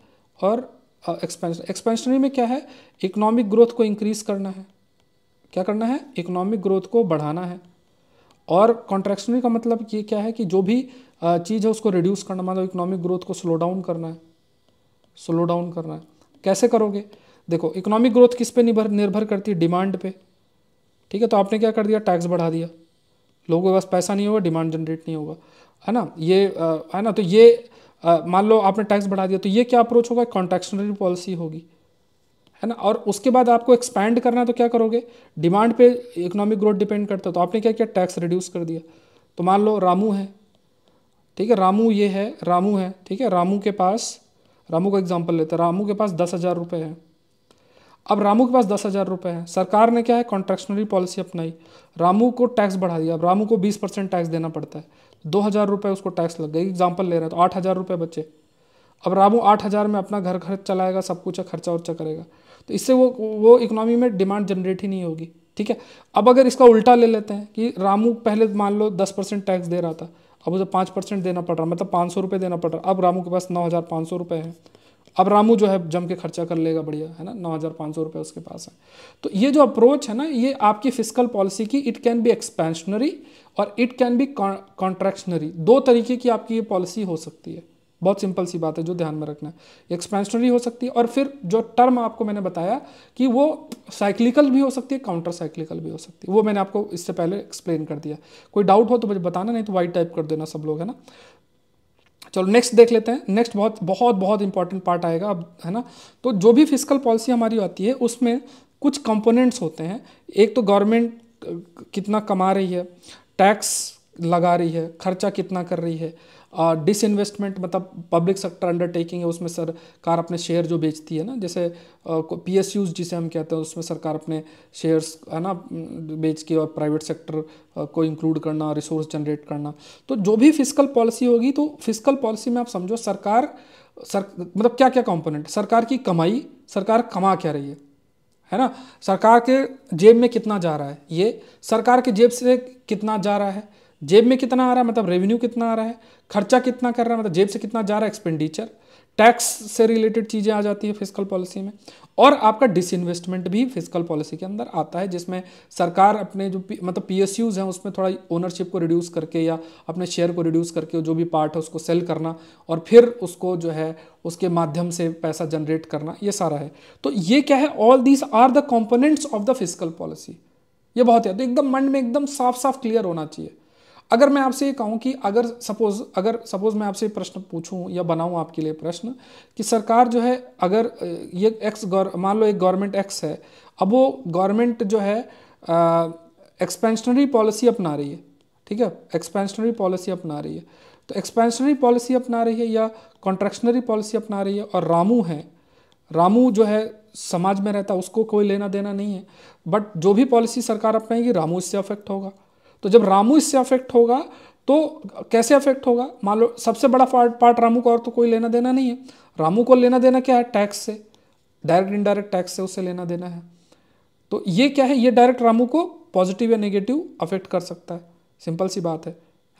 और एक्सपेंशन एक्सपेंशनरी में क्या है इकोनॉमिक ग्रोथ को इंक्रीज करना है क्या करना है इकोनॉमिक ग्रोथ को बढ़ाना है और कॉन्ट्रैक्शनरी का मतलब ये क्या है कि जो भी चीज़ है उसको रिड्यूस करना मतलब इकोनॉमिक ग्रोथ को स्लो डाउन करना है स्लो डाउन करना है कैसे करोगे देखो इकोनॉमिक ग्रोथ किस पे निर्भर निर्भर करती है डिमांड पे ठीक है तो आपने क्या कर दिया टैक्स बढ़ा दिया लोगों के पास पैसा नहीं होगा डिमांड जनरेट नहीं होगा है ना ये है ना तो ये मान लो आपने टैक्स बढ़ा दिया तो ये क्या अप्रोच होगा कॉन्टैक्शनरी पॉलिसी होगी है ना और उसके बाद आपको एक्सपैंड करना तो क्या करोगे डिमांड पे इकोनॉमिक ग्रोथ डिपेंड करता है तो आपने क्या किया टैक्स रिड्यूस कर दिया तो मान लो रामू है ठीक है रामू ये है रामू है ठीक है रामू के पास रामू का एग्जाम्पल लेते हैं रामू के पास दस हज़ार रुपये है अब रामू के पास दस हज़ार रुपये है सरकार ने क्या है कॉन्ट्रैक्शनरी पॉलिसी अपनाई रामू को टैक्स बढ़ा दिया अब रामू को बीस परसेंट टैक्स देना पड़ता है दो हज़ार रुपये उसको टैक्स लग गई एग्जाम्पल ले रहे हैं तो आठ हज़ार रुपये बच्चे अब रामू आठ हज़ार में अपना घर खर्च चलाएगा सब कुछ खर्चा उर्चा करेगा तो इससे वो वो इकोनॉमी में डिमांड जनरेट ही नहीं होगी ठीक है अब अगर इसका उल्टा ले लेते हैं कि रामू पहले मान लो दस परसेंट टैक्स दे रहा था अब उसे पाँच परसेंट देना पड़ रहा मतलब पाँच सौ रुपये देना पड़ रहा अब रामू के पास नौ हज़ार पाँच सौ रुपये है अब रामू जो है जम के खर्चा कर लेगा बढ़िया है ना नौ हज़ार पाँच सौ रुपये उसके पास है तो ये जो अप्रोच है ना ये आपकी फिजिकल पॉलिसी की इट कैन बी एक्सपेंशनरी और इट कैन बी कॉन्ट्रैक्शनरी दो तरीके की आपकी ये पॉलिसी हो सकती है बहुत सिंपल सी बात है जो ध्यान में रखना है एक्सपेंशनरी हो सकती है और फिर जो टर्म आपको मैंने बताया कि वो साइक्लिकल भी हो सकती है काउंटर साइक्लिकल भी हो सकती है वो मैंने आपको इससे पहले एक्सप्लेन कर दिया कोई डाउट हो तो मुझे बताना नहीं तो वाइट टाइप कर देना सब लोग है ना चलो नेक्स्ट देख लेते हैं नेक्स्ट बहुत बहुत बहुत इंपॉर्टेंट पार्ट आएगा अब है ना तो जो भी फिजिकल पॉलिसी हमारी आती है उसमें कुछ कंपोनेंट्स होते हैं एक तो गवर्नमेंट कितना कमा रही है टैक्स लगा रही है खर्चा कितना कर रही है डिस इन्वेस्टमेंट मतलब पब्लिक सेक्टर अंडरटेकिंग है उसमें सरकार अपने शेयर जो बेचती है ना जैसे पी एस यूज जिसे हम कहते हैं उसमें सरकार अपने शेयर्स है ना बेच के और प्राइवेट सेक्टर को इंक्लूड करना रिसोर्स जनरेट करना तो जो भी फिजिकल पॉलिसी होगी तो फिजिकल पॉलिसी में आप समझो सरकार सर मतलब क्या क्या कंपोनेंट सरकार की कमाई सरकार कमा क्या रही है है ना सरकार के जेब में कितना जा रहा है ये सरकार के जेब से कितना जा रहा है जेब में कितना आ रहा है मतलब रेवेन्यू कितना आ रहा है खर्चा कितना कर रहा है मतलब जेब से कितना जा रहा है एक्सपेंडिचर टैक्स से रिलेटेड चीज़ें आ जाती है फिजिकल पॉलिसी में और आपका डिसइन्वेस्टमेंट भी फिजिकल पॉलिसी के अंदर आता है जिसमें सरकार अपने जो पी, मतलब पी हैं उसमें थोड़ा ओनरशिप को रिड्यूस करके या अपने शेयर को रिड्यूस करके जो भी पार्ट है उसको सेल करना और फिर उसको जो है उसके माध्यम से पैसा जनरेट करना ये सारा है तो ये क्या है all these are the components of the physical policy ये बहुत है तो एकदम मंड में एकदम साफ साफ क्लियर होना चाहिए अगर मैं आपसे ये कहूँ कि अगर सपोज अगर सपोज मैं आपसे प्रश्न पूछूँ या बनाऊँ आपके लिए प्रश्न कि सरकार जो है अगर ये एक्स मान लो एक गवर्नमेंट एक्स है अब वो गवर्नमेंट जो है एक्सपेंशनरी पॉलिसी अपना रही है ठीक है एक्सपेंशनरी पॉलिसी अपना रही है तो एक्सपेंशनरी पॉलिसी अपना रही है या कॉन्ट्रैक्शनरी पॉलिसी अपना रही है और रामू है रामू जो है समाज में रहता है उसको कोई लेना देना नहीं है बट जो भी पॉलिसी सरकार अपनाएगी रामू इससे अफेक्ट होगा तो जब रामू इससे अफेक्ट होगा तो कैसे अफेक्ट होगा मान लो सबसे बड़ा पार्ट पार्ट रामू का और तो कोई लेना देना नहीं है रामू को लेना देना क्या है टैक्स से डायरेक्ट इनडायरेक्ट टैक्स से उससे लेना देना है तो ये क्या है ये डायरेक्ट रामू को पॉजिटिव या नेगेटिव अफेक्ट कर सकता है सिंपल सी बात है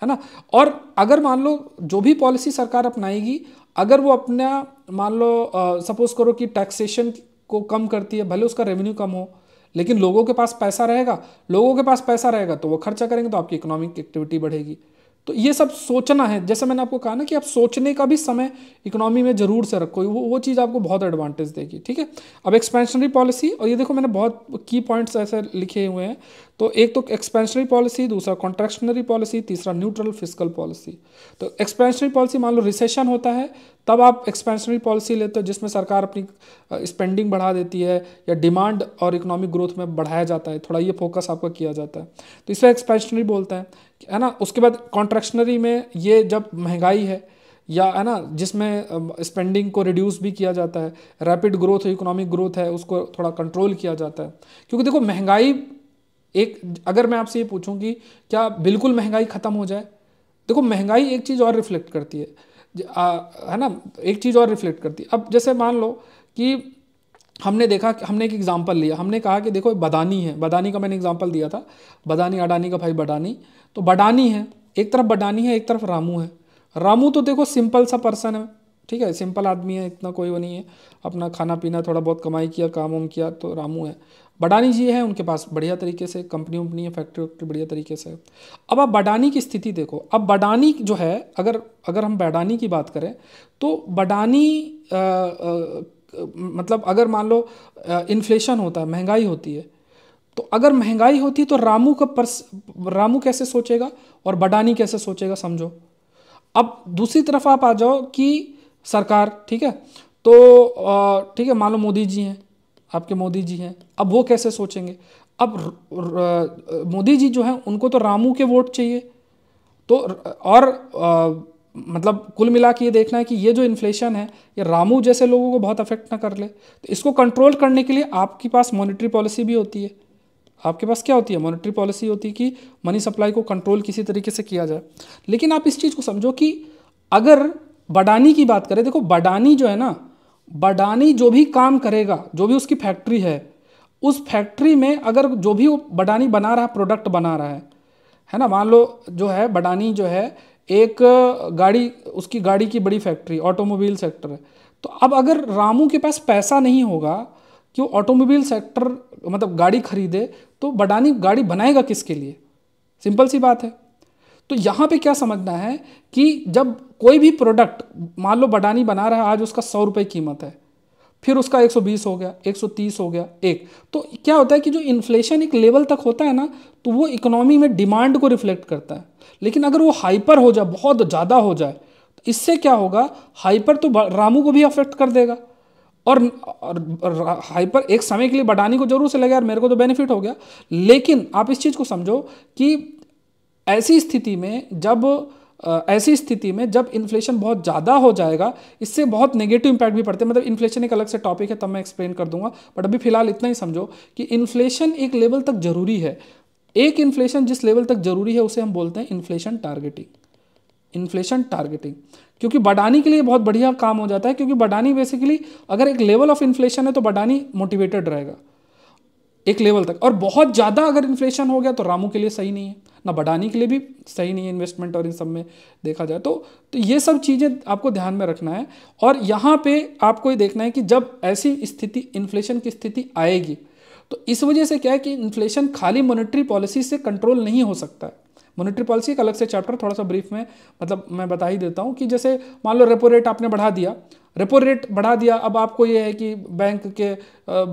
है ना और अगर मान लो जो भी पॉलिसी सरकार अपनाएगी अगर वो अपना मान लो सपोज करो कि टैक्सेशन को कम करती है भले उसका रेवेन्यू कम हो लेकिन लोगों के पास पैसा रहेगा लोगों के पास पैसा रहेगा तो वो खर्चा करेंगे तो आपकी इकोनॉमिक एक्टिविटी बढ़ेगी तो ये सब सोचना है जैसे मैंने आपको कहा ना कि आप सोचने का भी समय इकोनॉमी में जरूर से रखो वो वो चीज़ आपको बहुत एडवांटेज देगी ठीक है अब एक्सपेंशनरी पॉलिसी और ये देखो मैंने बहुत की पॉइंट्स ऐसे लिखे हुए हैं तो एक तो एक्सपेंशनरी पॉलिसी दूसरा कॉन्ट्रैक्शनरी पॉलिसी तीसरा न्यूट्रल फिजिकल पॉलिसी तो एक्सपेंशनरी पॉलिसी मान लो रिसेशन होता है तब आप एक्सपेंशनरी पॉलिसी लेते हो जिसमें सरकार अपनी स्पेंडिंग बढ़ा देती है या डिमांड और इकोनॉमिक ग्रोथ में बढ़ाया जाता है थोड़ा ये फोकस आपका किया जाता है तो इसे एक्सपेंशनरी बोलते हैं है ना उसके बाद कॉन्ट्रैक्शनरी में ये जब महंगाई है या है ना जिसमें स्पेंडिंग को रिड्यूस भी किया जाता है रैपिड ग्रोथ इकोनॉमिक ग्रोथ है उसको थोड़ा कंट्रोल किया जाता है क्योंकि देखो महंगाई एक अगर मैं आपसे ये पूछूं कि क्या बिल्कुल महंगाई ख़त्म हो जाए देखो महंगाई एक चीज़ और रिफ्लेक्ट करती है है ना एक चीज़ और रिफ्लेक्ट करती है अब जैसे मान लो कि हमने देखा हमने एक एग्जाम्पल लिया हमने कहा कि देखो बदानी है बदानी का मैंने एग्जाम्पल दिया था बदानी अडानी का भाई बडानी तो बडानी है एक तरफ बडानी है एक तरफ रामू है रामू तो देखो सिंपल सा पर्सन है ठीक है सिंपल आदमी है इतना कोई वो नहीं है अपना खाना पीना थोड़ा बहुत कमाई किया काम वाम किया तो रामू है बडानी जी हैं उनके पास बढ़िया तरीके से कंपनी वंपनी है फैक्ट्री वैक्ट्री बढ़िया तरीके से अब आप बडानी की स्थिति देखो अब बडानी जो है अगर अगर हम बडानी की बात करें तो बडानी मतलब अगर मान लो इन्फ्लेशन होता है महंगाई होती है तो अगर महंगाई होती तो रामू का पर्स रामू कैसे सोचेगा और बडानी कैसे सोचेगा समझो अब दूसरी तरफ आप आ जाओ कि सरकार ठीक है तो ठीक है मान लो मोदी जी हैं आपके मोदी जी हैं अब वो कैसे सोचेंगे अब मोदी जी जो हैं उनको तो रामू के वोट चाहिए तो और आ, मतलब कुल मिला के ये देखना है कि ये जो इन्फ्लेशन है ये रामू जैसे लोगों को बहुत अफेक्ट ना कर ले तो इसको कंट्रोल करने के लिए आपके पास मॉनिटरी पॉलिसी भी होती है आपके पास क्या होती है मॉनिटरी पॉलिसी होती है कि मनी सप्लाई को कंट्रोल किसी तरीके से किया जाए लेकिन आप इस चीज़ को समझो कि अगर बडानी की बात करें देखो बडानी जो है ना बडानी जो भी काम करेगा जो भी उसकी फैक्ट्री है उस फैक्ट्री में अगर जो भी वो बडानी बना रहा प्रोडक्ट बना रहा है है ना मान लो जो है बडानी जो है एक गाड़ी उसकी गाड़ी की बड़ी फैक्ट्री ऑटोमोबाइल सेक्टर है तो अब अगर रामू के पास पैसा नहीं होगा कि वो ऑटोमोबाइल सेक्टर मतलब गाड़ी खरीदे तो बडानी गाड़ी बनाएगा किसके लिए सिंपल सी बात है तो यहाँ पे क्या समझना है कि जब कोई भी प्रोडक्ट मान लो बडानी बना रहा है आज उसका सौ रुपये कीमत है फिर उसका 120 हो गया 130 हो गया एक तो क्या होता है कि जो इन्फ्लेशन एक लेवल तक होता है ना तो वो इकोनॉमी में डिमांड को रिफ्लेक्ट करता है लेकिन अगर वो हाइपर हो जाए बहुत ज़्यादा हो जाए तो इससे क्या होगा हाइपर तो रामू को भी अफेक्ट कर देगा और, और हाइपर एक समय के लिए बढ़ाने को जरूर से लगे यार मेरे को तो बेनिफिट हो गया लेकिन आप इस चीज़ को समझो कि ऐसी स्थिति में जब ऐसी स्थिति में जब इन्फ्लेशन बहुत ज़्यादा हो जाएगा इससे बहुत नेगेटिव इम्पैक्ट भी पड़ते हैं मतलब इन्फ्लेशन एक अलग से टॉपिक है तब मैं एक्सप्लेन कर दूंगा बट अभी फिलहाल इतना ही समझो कि इन्फ्लेशन एक लेवल तक ज़रूरी है एक इन्फ्लेशन जिस लेवल तक ज़रूरी है उसे हम बोलते हैं इन्फ्लेशन टारगेटिंग इन्फ्लेशन टारगेटिंग क्योंकि बडानी के लिए बहुत बढ़िया काम हो जाता है क्योंकि बडानी बेसिकली अगर एक लेवल ऑफ इन्फ्लेशन है तो बडानी मोटिवेटेड रहेगा एक लेवल तक और बहुत ज़्यादा अगर इन्फ्लेशन हो गया तो रामू के लिए सही नहीं है ना बढ़ाने के लिए भी सही नहीं है इन्वेस्टमेंट और इन सब में देखा जाए तो, तो ये सब चीज़ें आपको ध्यान में रखना है और यहाँ पे आपको ये देखना है कि जब ऐसी स्थिति इन्फ्लेशन की स्थिति आएगी तो इस वजह से क्या है कि इन्फ्लेशन खाली मॉनेटरी पॉलिसी से कंट्रोल नहीं हो सकता है मॉनेटरी पॉलिसी एक अलग से चैप्टर थोड़ा सा ब्रीफ में मतलब मैं बता ही देता हूँ कि जैसे मान लो रेपो रेट आपने बढ़ा दिया रेपो रेट बढ़ा दिया अब आपको ये है कि बैंक के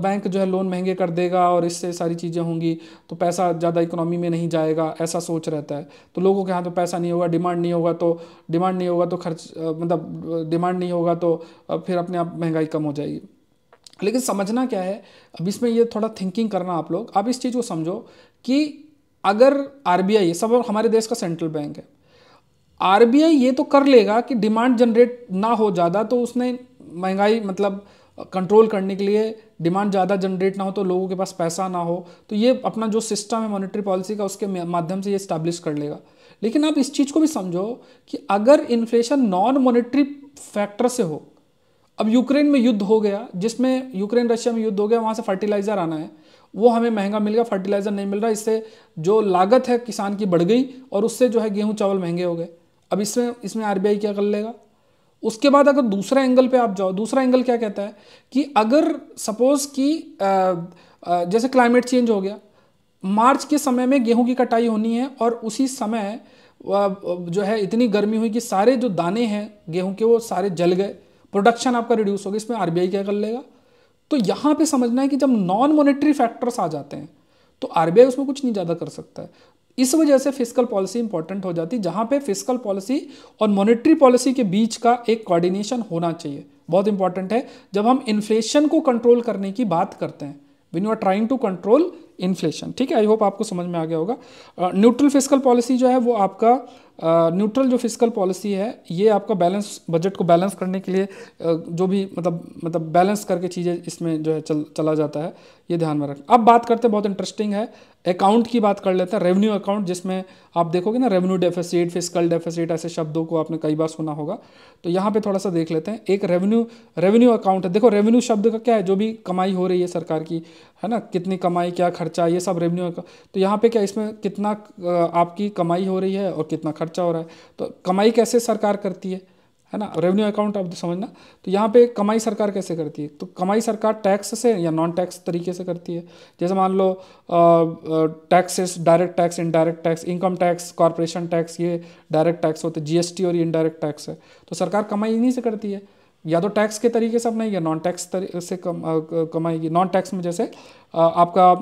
बैंक जो है लोन महंगे कर देगा और इससे सारी चीज़ें होंगी तो पैसा ज़्यादा इकोनॉमी में नहीं जाएगा ऐसा सोच रहता है तो लोगों के यहाँ तो पैसा नहीं होगा डिमांड नहीं होगा तो डिमांड नहीं होगा तो खर्च मतलब डिमांड नहीं होगा तो फिर अपने आप महंगाई कम हो जाएगी लेकिन समझना क्या है अब इसमें ये थोड़ा थिंकिंग करना आप लोग आप इस चीज़ को समझो कि अगर आर सब हमारे देश का सेंट्रल बैंक है आरबीआई ये तो कर लेगा कि डिमांड जनरेट ना हो ज़्यादा तो उसने महंगाई मतलब कंट्रोल करने के लिए डिमांड ज़्यादा जनरेट ना हो तो लोगों के पास पैसा ना हो तो ये अपना जो सिस्टम है मॉनेटरी पॉलिसी का उसके माध्यम से ये इस्टेब्लिश कर लेगा लेकिन आप इस चीज़ को भी समझो कि अगर इन्फ्लेशन नॉन मॉनेटरी फैक्टर से हो अब यूक्रेन में युद्ध हो गया जिसमें यूक्रेन रशिया में युद्ध हो गया वहाँ से फर्टिलाइज़र आना है वो हमें महंगा मिल गया फर्टिलाइज़र नहीं मिल रहा इससे जो लागत है किसान की बढ़ गई और उससे जो है गेहूँ चावल महंगे हो गए अब इसमें इसमें आर क्या कर लेगा उसके बाद अगर दूसरा एंगल पे आप जाओ दूसरा एंगल क्या कहता है कि अगर सपोज कि जैसे क्लाइमेट चेंज हो गया मार्च के समय में गेहूं की कटाई होनी है और उसी समय जो है इतनी गर्मी हुई कि सारे जो दाने हैं गेहूं के वो सारे जल गए प्रोडक्शन आपका रिड्यूस हो गया इसमें आर क्या कर लेगा तो यहाँ पे समझना है कि जब नॉन मोनिट्री फैक्टर्स आ जाते हैं तो आर उसमें कुछ नहीं ज़्यादा कर सकता है इस वजह से फिजिकल पॉलिसी इंपॉर्टेंट हो जाती है जहां पे फिजिकल पॉलिसी और मॉनेटरी पॉलिसी के बीच का एक कोऑर्डिनेशन होना चाहिए बहुत इंपॉर्टेंट है जब हम इन्फ्लेशन को कंट्रोल करने की बात करते हैं when you are trying to control inflation ठीक है आई होप आपको समझ में आ गया होगा न्यूट्रल फिजिकल पॉलिसी जो है वो आपका न्यूट्रल जो फिजिकल पॉलिसी है ये आपका बैलेंस बजट को बैलेंस करने के लिए जो भी मतलब मतलब बैलेंस करके चीज़ें इसमें जो है चल चला जाता है ये ध्यान में रखें अब बात करते हैं बहुत इंटरेस्टिंग है अकाउंट की बात कर लेते हैं रेवेन्यू अकाउंट जिसमें आप देखोगे ना रेवेन्यू डेफिसिट फिजिकल डेफिसिट ऐसे शब्दों को आपने कई बार सुना होगा तो यहाँ पर थोड़ा सा देख लेते हैं एक रेवेन्यू रेवेन्यू अकाउंट है देखो रेवेन्यू शब्द का क्या है जो भी कमाई हो रही है सरकार की है ना कितनी कमाई क्या खर्चा ये सब रेवेन्यू तो यहाँ पर क्या इसमें कितना आपकी कमाई हो रही है और कितना खर्च खर्चा हो रहा है तो कमाई कैसे सरकार करती है है ना रेवेन्यू अकाउंट आप समझना तो यहाँ पे कमाई सरकार कैसे करती है तो कमाई सरकार टैक्स से या नॉन टैक्स तरीके से करती है जैसे मान लो taxes direct tax indirect tax income tax corporation tax ये डायरेक्ट टैक्स होते जीएसटी और इनडायरेक्ट टैक्स है तो सरकार कमाई इन्हीं से करती है या तो टैक्स के तरीके से अपनाएगी या नॉन टैक्स से कम कमाएगी नॉन टैक्स में जैसे आपका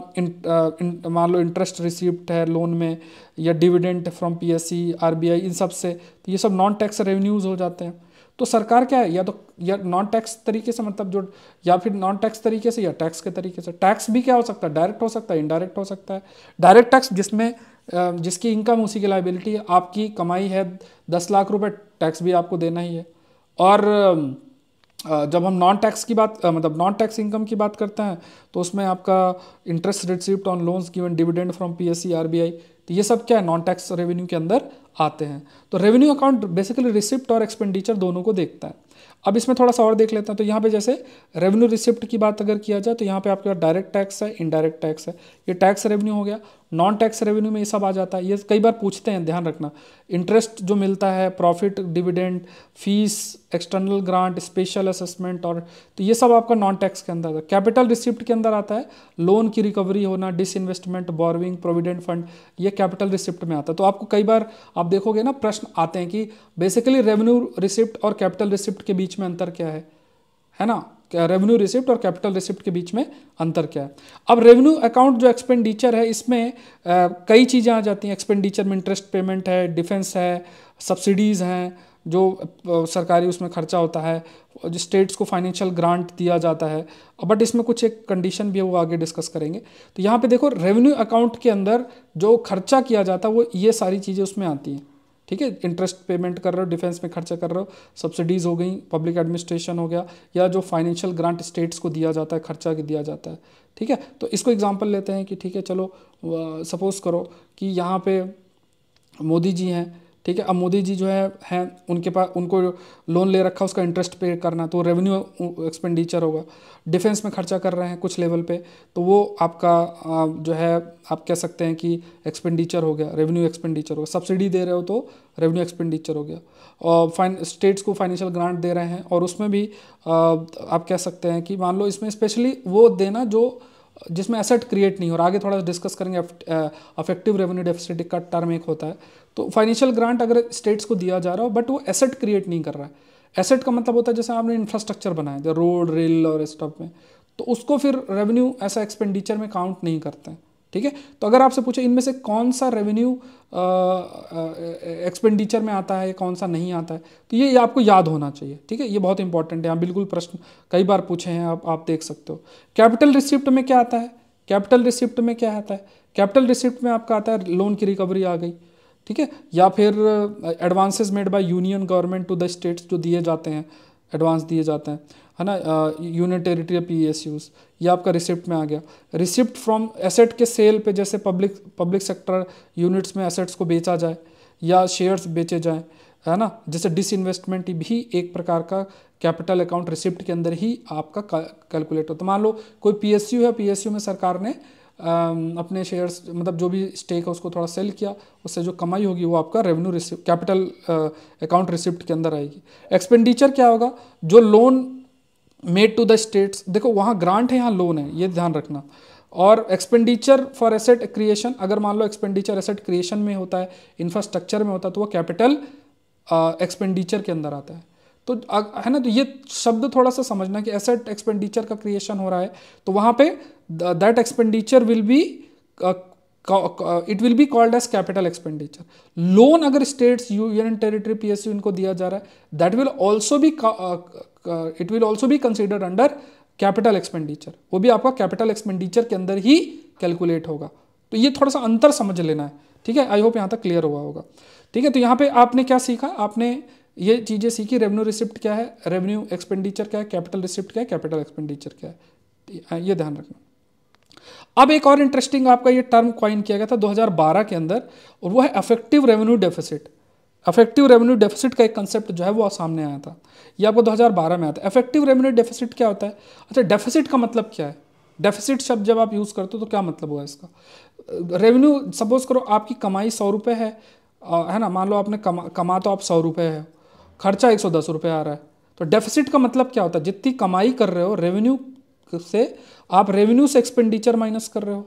मान लो इंटरेस्ट रिसिप्ट है लोन में या डिविडेंट फ्रॉम पीएससी आरबीआई इन सब से तो ये सब नॉन टैक्स रेवेन्यूज हो जाते हैं तो सरकार क्या है या तो या नॉन टैक्स तरीके से मतलब जो या फिर नॉन टैक्स तरीके से या टैक्स के तरीके से टैक्स भी क्या हो सकता है डायरेक्ट हो सकता है इनडायरेक्ट हो सकता है डायरेक्ट टैक्स जिसमें जिसकी इनकम उसी की लाइबिलिटी आपकी कमाई है दस लाख रुपये टैक्स भी आपको देना ही है और जब हम नॉन टैक्स की बात मतलब नॉन टैक्स इनकम की बात करते हैं तो उसमें आपका interest receipt on loans given dividend from P S तो ये सब क्या है नॉन टैक्स रेवेन्यू के अंदर आते हैं तो रेवेन्यू अकाउंट बेसिकली रिसिप्ट और एक्सपेंडिचर दोनों को देखता है अब इसमें थोड़ा सा और देख लेते हैं तो यहाँ पे जैसे रेवेन्यू रिसिप्ट की बात अगर किया जाए तो यहाँ पे आपके पास डायरेक्ट टैक्स है इनडायरेक्ट टैक्स है ये टैक्स रेवेन्यू हो गया नॉन टैक्स रेवेन्यू में ये सब आ जाता है ये कई बार पूछते हैं ध्यान रखना इंटरेस्ट जो मिलता है profit dividend fees external grant special assessment और तो ये सब आपका नॉन टैक्स के अंदर कैपिटल रिसिप्ट के अंदर आता है लोन की रिकवरी होना disinvestment borrowing provident fund ये कैपिटल रिसिप्ट में आता है तो आपको कई बार आप देखोगे ना प्रश्न आते हैं कि बेसिकली रेवेन्यू रिसिप्ट और कैपिटल रिसिप्ट के बीच में अंतर क्या है है ना रेवेन्यू रिसिप्ट और कैपिटल रिसिप्ट के बीच में अंतर क्या है अब रेवेन्यू अकाउंट जो एक्सपेंडिचर है इसमें कई चीज़ें आ जाती हैं एक्सपेंडिचर में इंटरेस्ट पेमेंट है डिफेंस है सब्सिडीज़ हैं जो सरकारी उसमें खर्चा होता है स्टेट्स को फाइनेंशियल ग्रांट दिया जाता है बट इसमें कुछ एक कंडीशन भी है वो आगे डिस्कस करेंगे तो यहाँ पे देखो रेवेन्यू अकाउंट के अंदर जो खर्चा किया जाता है वो ये सारी चीज़ें उसमें आती हैं ठीक है इंटरेस्ट पेमेंट कर रहे हो डिफेंस में खर्चा कर रहे हो सब्सिडीज हो गई पब्लिक एडमिनिस्ट्रेशन हो गया या जो फाइनेंशियल ग्रांट स्टेट्स को दिया जाता है खर्चा के दिया जाता है ठीक है तो इसको एग्जाम्पल लेते हैं कि ठीक है चलो सपोज करो कि यहाँ पे मोदी जी हैं ठीक है अब मोदी जी जो है हैं उनके पास उनको लोन ले रखा उसका इंटरेस्ट पे करना तो रेवेन्यू एक्सपेंडिचर होगा डिफेंस में खर्चा कर रहे हैं कुछ लेवल पे तो वो आपका जो है आप कह सकते हैं कि एक्सपेंडिचर हो गया रेवेन्यू एक्सपेंडिचर हो गया सब्सिडी दे रहे हो तो रेवेन्यू एक्सपेंडिचर हो गया और फाइन स्टेट्स को फाइनेंशियल ग्रांट दे रहे हैं और उसमें भी आप कह सकते हैं कि मान लो इसमें स्पेशली वो देना जो जिसमें एसेट क्रिएट नहीं हो रहा आगे थोड़ा डिस्कस करेंगे अफेक्टिव रेवेन्यू डेफिसिट का टर्म एक होता है तो फाइनेंशियल ग्रांट अगर स्टेट्स को दिया जा रहा हो बट वो एसेट क्रिएट नहीं कर रहा है एसेट का मतलब होता है जैसे आपने इंफ्रास्ट्रक्चर बनाया रोड रेल और इस में तो उसको फिर रेवेन्यू ऐसा एक्सपेंडिचर में काउंट नहीं करते हैं ठीक है तो अगर आपसे पूछे इनमें से कौन सा रेवेन्यू एक्सपेंडिचर में आता है कौन सा नहीं आता है तो ये आपको याद होना चाहिए ठीक है ये बहुत इंपॉर्टेंट है यहाँ बिल्कुल प्रश्न कई बार पूछे हैं आप आप देख सकते हो कैपिटल रिसिप्ट में क्या आता है कैपिटल रिसिप्ट में क्या आता है कैपिटल रिसिप्ट में आपका आता है लोन की रिकवरी आ गई ठीक है या फिर advances made by union government to the states जो दिए जाते हैं एडवांस दिए जाते हैं है ना union territory P S Us ये आपका रिसिप्ट में आ गया रिसिप्ट फ्रॉम एसेट के सेल पे जैसे पब्लिक पब्लिक सेक्टर यूनिट्स में एसेट्स को बेचा जाए या शेयर्स बेचे जाए है ना जैसे डिस इन्वेस्टमेंट भी एक प्रकार का कैपिटल अकाउंट रिसिप्ट के अंदर ही आपका कैलकुलेट होता तो मान लो कोई पीएसयू है पीएसयू में सरकार ने अपने शेयर्स मतलब जो भी स्टेक है उसको थोड़ा सेल किया उससे जो कमाई होगी वो आपका revenue receipt capital account receipt के अंदर आएगी एक्सपेंडिचर क्या होगा जो loan made to the states देखो वहाँ ग्रांट है यहाँ लोन है ये ध्यान रखना और एक्सपेंडिचर फॉर एसेट क्रिएशन अगर मान लो एक्सपेंडिचर एसेट क्रिएशन में होता है इंफ्रास्ट्रक्चर में होता है तो वो कैपिटल एक्सपेंडिचर के अंदर आता है तो है ना तो ये शब्द थोड़ा सा समझना कि एसेट एक्सपेंडिचर का क्रिएशन हो रहा है तो वहां पे that expenditure will be it will be called as capital expenditure loan अगर स्टेट्स यूनियन टेरिटरी पीएसयू इनको दिया जा रहा है दैट विल ऑल्सो भी इट विल ऑल्सो भी कंसिडर अंडर कैपिटल एक्सपेंडिचर वो भी आपका कैपिटल एक्सपेंडिचर के अंदर ही कैलकुलेट होगा तो ये थोड़ा सा अंतर समझ लेना है ठीक है आई होप यहाँ तक क्लियर हुआ होगा ठीक है तो यहाँ पे आपने क्या सीखा आपने ये चीज़ें सीखी रेवेन्यू रिसिप्ट क्या है रेवेन्यू एक्सपेंडिचर क्या है कैपिटल रिसिप्ट क्या है कैपिटल एक्सपेंडिचर क्या है ये ध्यान रखना अब एक और इंटरेस्टिंग आपका ये टर्म क्वाइन किया गया था 2012 के अंदर और वो है effective revenue deficit effective revenue deficit का एक कंसेप्ट जो है वो सामने आया था ये आपको 2012 में आता है अफेक्टिव रेवेन्यू डेफिसिट क्या होता है अच्छा डेफिसिट का मतलब क्या है डेफिसिट शब्द जब आप यूज़ करते हो तो क्या मतलब हुआ इसका रेवेन्यू सपोज करो आपकी कमाई सौ रुपये है है ना मान लो आपने कमा कमा तो आप सौ रुपये है खर्चा एक सौ दस रुपये आ रहा है तो डेफिसिट का मतलब क्या होता है जितनी कमाई कर रहे हो रेवेन्यू से आप रेवेन्यू से एक्सपेंडिचर माइनस कर रहे हो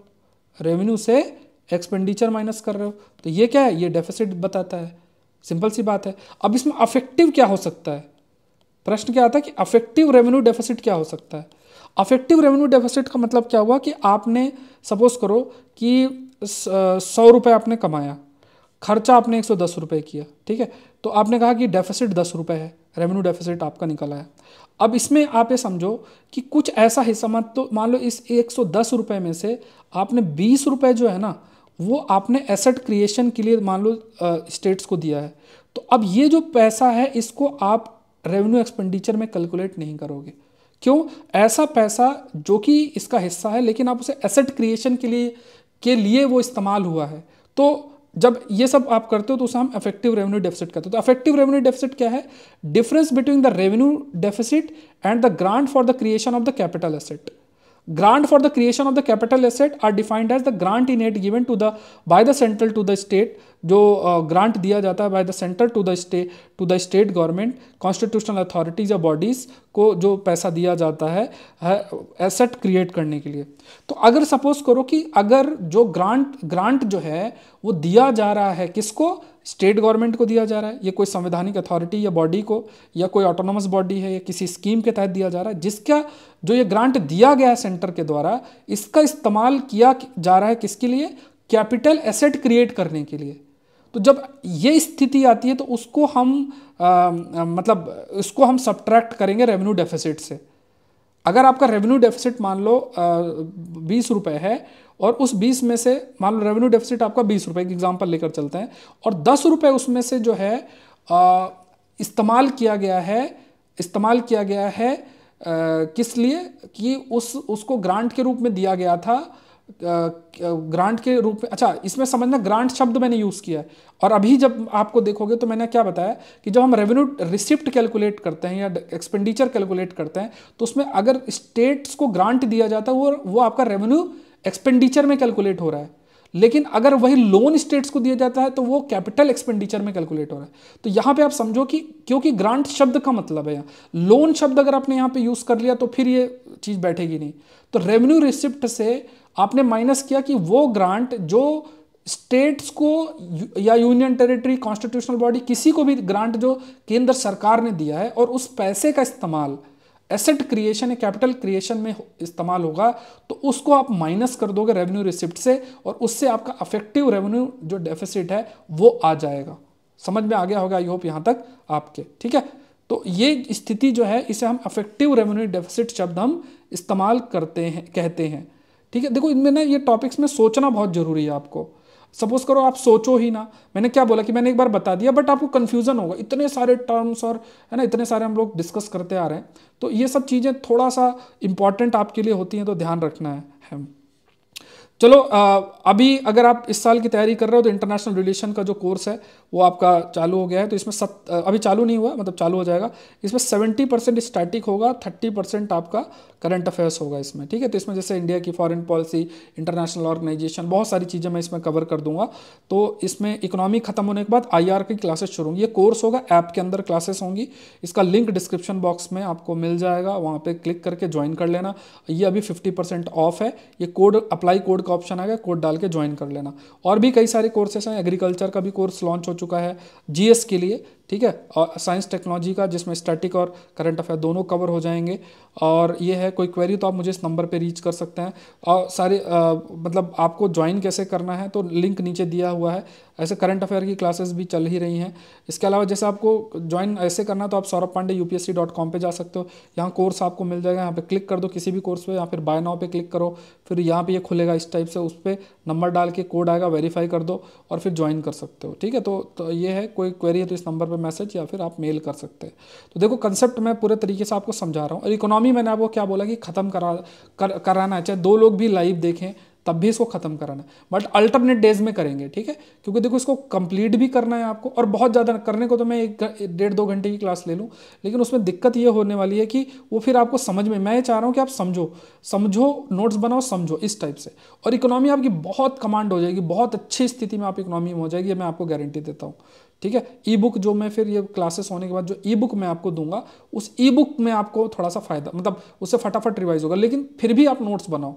रेवेन्यू से एक्सपेंडिचर माइनस कर रहे हो तो ये क्या है ये डेफिसिट बताता है सिंपल सी बात है अब इसमें अफेक्टिव क्या हो सकता है प्रश्न क्या आता है कि अफेक्टिव रेवेन्यू डेफिसिट क्या हो सकता है अफेक्टिव रेवेन्यू डेफिसिट का मतलब क्या हुआ कि आपने सपोज करो कि सौ रुपये आपने कमाया खर्चा आपने एक सौ दस रुपये किया ठीक है तो आपने कहा कि डेफिसिट दस रुपये है रेवेन्यू डेफिसिट आपका निकला है अब इसमें आप ये समझो कि कुछ ऐसा हिस्सा मत तो मान लो इस एक सौ दस रुपये में से आपने बीस रुपये जो है ना वो आपने एसेट क्रिएशन के लिए मान लो स्टेट्स को दिया है तो अब ये जो पैसा है इसको आप रेवेन्यू एक्सपेंडिचर में कैलकुलेट नहीं करोगे क्यों ऐसा पैसा जो कि इसका हिस्सा है लेकिन आप उसे एसेट क्रिएशन के लिए के लिए वो इस्तेमाल हुआ है तो जब ये सब आप करते हो तो उसे हम इफेक्टिव रेवेन्यू डेफिसिट करते हो तो इफेक्टिव रेवेन्यू डेफिसिट क्या है difference between the revenue deficit and the grant for the creation of the capital asset grant for the creation of the capital asset are defined as the grant in at given to the by the central to the state जो grant दिया जाता है by the centre to the state to the state government constitutional authorities या bodies को जो पैसा दिया जाता है एसेट क्रिएट करने के लिए तो अगर सपोज करो कि अगर जो ग्रांट ग्रांट जो है वो दिया जा रहा है किसको स्टेट गवर्नमेंट को दिया जा रहा है ये कोई संवैधानिक अथॉरिटी या बॉडी को या कोई ऑटोनोमस बॉडी है या किसी स्कीम के तहत दिया जा रहा है जिसका जो ये ग्रांट दिया गया है सेंटर के द्वारा इसका इस्तेमाल किया जा रहा है किसके लिए कैपिटल एसेट क्रिएट करने के लिए तो जब ये स्थिति आती है तो उसको हम आ, मतलब इसको हम सब्ट्रैक्ट करेंगे रेवेन्यू डेफिसिट से अगर आपका रेवेन्यू डेफिसिट मान लो बीस रुपये है और उस बीस में से मान लो रेवेन्यू डेफिसिट आपका बीस रुपये एक एग्जाम्पल लेकर चलते हैं और दस रुपये उसमें से जो है इस्तेमाल किया गया है इस्तेमाल किया गया है आ, किस लिए कि उस उसको ग्रांट के रूप में दिया गया था ग्रांट के रूप में अच्छा इसमें समझना ग्रांट शब्द मैंने यूज़ किया है और अभी जब आपको देखोगे तो मैंने क्या बताया कि जब हम रेवेन्यू रिसिप्ट कैलकुलेट करते हैं या एक्सपेंडिचर कैलकुलेट करते हैं तो उसमें अगर स्टेट्स को ग्रांट दिया जाता है वो वो आपका रेवेन्यू एक्सपेंडिचर में कैलकुलेट हो रहा है लेकिन अगर वही लोन स्टेट्स को दिया जाता है तो वो कैपिटल एक्सपेंडिचर में कैलकुलेट हो रहा है तो यहाँ पे आप समझो कि क्योंकि ग्रांट शब्द का मतलब है यहाँ लोन शब्द अगर आपने यहाँ पे यूज़ कर लिया तो फिर ये चीज़ बैठेगी नहीं तो रेवेन्यू रिसिप्ट से आपने माइनस किया कि वो ग्रांट जो स्टेट्स को या यूनियन टेरिटरी कॉन्स्टिट्यूशनल बॉडी किसी को भी ग्रांट जो केंद्र सरकार ने दिया है और उस पैसे का इस्तेमाल एसेट क्रिएशन या कैपिटल क्रिएशन में इस्तेमाल होगा तो उसको आप माइनस कर दोगे रेवेन्यू रिसिप्ट से और उससे आपका अफेक्टिव रेवेन्यू जो डेफिसिट है वो आ जाएगा समझ में आ गया होगा आई होप यहाँ तक आपके ठीक है तो ये स्थिति जो है इसे हम अफेक्टिव रेवेन्यू डेफिसिट शब्द हम इस्तेमाल करते हैं कहते हैं ठीक है देखो इनमें ना ये टॉपिक्स में सोचना बहुत जरूरी है आपको सपोज करो आप सोचो ही ना मैंने क्या बोला कि मैंने एक बार बता दिया बट आपको कन्फ्यूजन होगा इतने सारे टर्म्स और है ना इतने सारे हम लोग डिस्कस करते आ रहे हैं तो ये सब चीज़ें थोड़ा सा इंपॉर्टेंट आपके लिए होती हैं तो ध्यान रखना है, है। चलो अभी अगर आप इस साल की तैयारी कर रहे हो तो इंटरनेशनल रिलेशन का जो कोर्स है वो आपका चालू हो गया है तो इसमें सत अभी चालू नहीं हुआ मतलब चालू हो जाएगा इसमें सेवेंटी परसेंट स्टैटिक होगा थर्टी परसेंट आपका करंट अफेयर्स होगा इसमें ठीक है तो इसमें जैसे इंडिया की फॉरेन पॉलिसी इंटरनेशनल ऑर्गेनाइजेशन बहुत सारी चीज़ें मैं इसमें कवर कर दूंगा तो इसमें इकोनॉमी खत्म होने के बाद आई की क्लासेस शुरू होंगी ये कोर्स होगा ऐप के अंदर क्लासेस होंगी इसका लिंक डिस्क्रिप्शन बॉक्स में आपको मिल जाएगा वहाँ पर क्लिक करके ज्वाइन कर लेना ये अभी फिफ्टी ऑफ है ये कोड अप्लाई कोड का ऑप्शन आएगा कोड डाल के ज्वाइन कर लेना और भी कई सारे कोर्सेस हैं एग्रीकल्चर का भी कोर्स लॉन्च चुका है जीएस के लिए ठीक है और साइंस टेक्नोलॉजी का जिसमें स्टैटिक और करंट अफेयर दोनों कवर हो जाएंगे और ये है कोई क्वेरी तो आप मुझे इस नंबर पे रीच कर सकते हैं और सारे आ, मतलब आपको ज्वाइन कैसे करना है तो लिंक नीचे दिया हुआ है ऐसे करंट अफेयर की क्लासेस भी चल ही रही हैं इसके अलावा जैसे आपको ज्वाइन ऐसे करना तो आप सौरभ पांडे यू पी जा सकते हो यहाँ कोर्स आपको मिल जाएगा यहाँ पर क्लिक कर दो किसी भी कोर्स पर या फिर बाय नाव पर क्लिक करो फिर यहाँ पर ये खुलेगा इस टाइप से उस पर नंबर डाल के कोड आएगा वेरीफाई कर दो और फिर ज्वाइन कर सकते हो ठीक है तो, तो ये है कोई क्वेरी है तो इस नंबर पर मैसेज या फिर आप मेल कर सकते हैं तो देखो कंसेप्ट मैं पूरे तरीके से आपको समझा रहा हूँ और इकोनॉमी मैंने आपको क्या बोला कि ख़त्म करा कर, कराना है चाहे दो लोग भी लाइव देखें तब भी इसको ख़त्म कराना है बट अल्टरनेट डेज में करेंगे ठीक है क्योंकि देखो इसको कंप्लीट भी करना है आपको और बहुत ज़्यादा करने को तो मैं एक डेढ़ दो घंटे की क्लास ले लूँ लेकिन उसमें दिक्कत ये होने वाली है कि वो फिर आपको समझ में मैं चाह रहा हूँ कि आप समझो समझो नोट्स बनाओ समझो इस टाइप से और इकोनॉमी आपकी बहुत कमांड हो जाएगी बहुत अच्छी स्थिति में आप इकोनॉमी में हो जाएगी मैं आपको गारंटी देता हूँ ठीक है ई बुक जो मैं फिर ये क्लासेस होने के बाद जो ई बुक मैं आपको दूंगा उस ई बुक में आपको थोड़ा सा फायदा मतलब उससे फटाफट रिवाइज होगा लेकिन फिर भी आप नोट्स बनाओ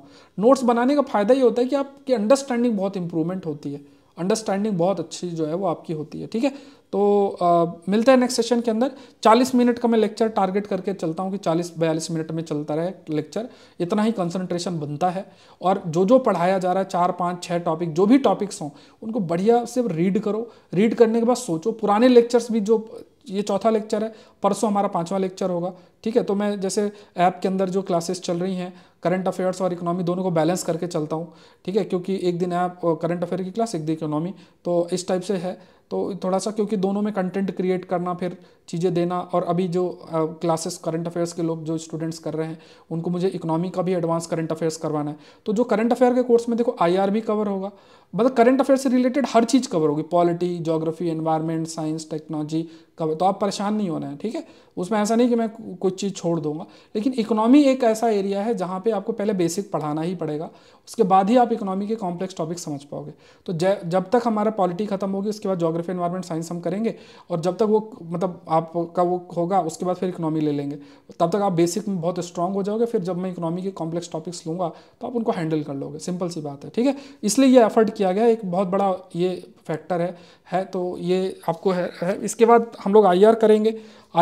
नोट्स बनाने का फायदा ये होता है कि आपकी अंडरस्टैंडिंग बहुत इंप्रूवमेंट होती है अंडरस्टैंडिंग बहुत अच्छी जो है वो आपकी होती है ठीक है तो आ, मिलते हैं नेक्स्ट सेशन के अंदर 40 मिनट का मैं लेक्चर टारगेट करके चलता हूँ कि 40-42 मिनट में चलता रहे लेक्चर इतना ही कंसंट्रेशन बनता है और जो जो पढ़ाया जा रहा है चार पाँच छः टॉपिक जो भी टॉपिक्स हों उनको बढ़िया से रीड करो रीड करने के बाद सोचो पुराने लेक्चर्स भी जो ये चौथा लेक्चर है परसों हमारा पाँचवा लेक्चर होगा ठीक है तो मैं जैसे ऐप के अंदर जो क्लासेस चल रही हैं करंट अफेयर्स और इकोनॉमी दोनों को बैलेंस करके चलता हूँ ठीक है क्योंकि एक दिन है करंट अफेयर की क्लास एक दिन इकोनॉमी तो इस टाइप से है तो थोड़ा सा क्योंकि दोनों में कंटेंट क्रिएट करना फिर चीज़ें देना और अभी जो क्लासेस करंट अफेयर्स के लोग जो स्टूडेंट्स कर रहे हैं उनको मुझे इकोनॉमी का भी एडवांस करंट अफेयर्स करवाना है तो जो करंट अफेयर के कोर्स में देखो आई भी कवर होगा मतलब करंट अफेयर से रिलेटेड हर चीज़ कवर होगी polity geography environment science technology cover तो आप परेशान नहीं होना है ठीक है उसमें ऐसा नहीं कि मैं कुछ चीज़ छोड़ दूंगा लेकिन इकोनॉमी एक ऐसा एरिया है जहाँ पर आपको पहले बेसिक पढ़ाना ही पड़ेगा उसके बाद ही आप इकोनॉमी के कॉम्प्लेक्स टॉपिक समझ पाओगे तो जब तक हमारा पॉलिटी खत्म होगी उसके बाद जोग्राफी एनवायरमेंट साइंस हम करेंगे और जब तक वो मतलब आपका वो होगा उसके बाद फिर इकोनॉमी ले लेंगे तब तक आप बेसिक में बहुत स्ट्रांग हो जाओगे फिर जब मैं इकोनॉमी के कॉम्प्लेक्स टॉपिक्स लूँगा तो आप उनको हैंडल कर लोगे सिंपल सी बात है ठीक है इसलिए ये एफर्ट किया गया एक बहुत बड़ा ये फैक्टर है है तो ये आपको है, है। इसके बाद हम लोग आई करेंगे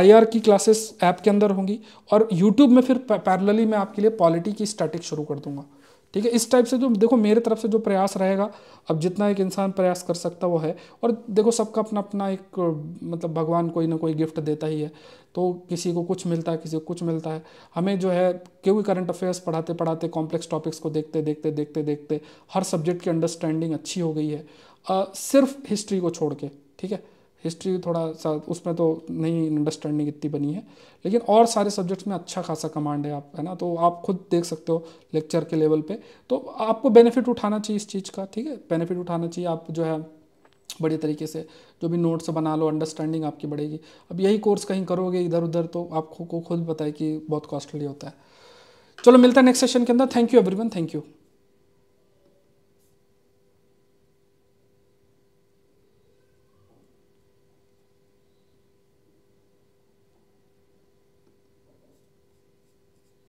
आई की क्लासेस ऐप के अंदर होंगी और यूट्यूब में फिर पैरलली मैं आपके लिए पॉलिटी की स्टैटिक शुरू कर दूँगा ठीक है इस टाइप से जो तो देखो मेरे तरफ से जो प्रयास रहेगा अब जितना एक इंसान प्रयास कर सकता वो है और देखो सबका अपना अपना एक मतलब भगवान कोई ना कोई गिफ्ट देता ही है तो किसी को कुछ मिलता है किसी को कुछ मिलता है हमें जो है भी करंट अफेयर्स पढ़ाते पढ़ाते कॉम्प्लेक्स टॉपिक्स को देखते देखते देखते देखते हर सब्जेक्ट की अंडरस्टैंडिंग अच्छी हो गई है आ, सिर्फ हिस्ट्री को छोड़ के ठीक है हिस्ट्री थोड़ा सा उसमें तो नहीं अंडरस्टैंडिंग इतनी बनी है लेकिन और सारे सब्जेक्ट्स में अच्छा खासा कमांड है आप है ना तो आप खुद देख सकते हो लेक्चर के लेवल पे तो आपको बेनिफिट उठाना चाहिए इस चीज़ का ठीक है बेनिफिट उठाना चाहिए आप जो है बड़े तरीके से जो भी नोट्स बना लो अंडरस्टैंडिंग आपकी बढ़ेगी अब यही कोर्स कहीं करोगे इधर उधर तो आपको खुद पता है कि बहुत कॉस्टली होता है चलो मिलता है नेक्स्ट सेशन के अंदर thank you everyone thank you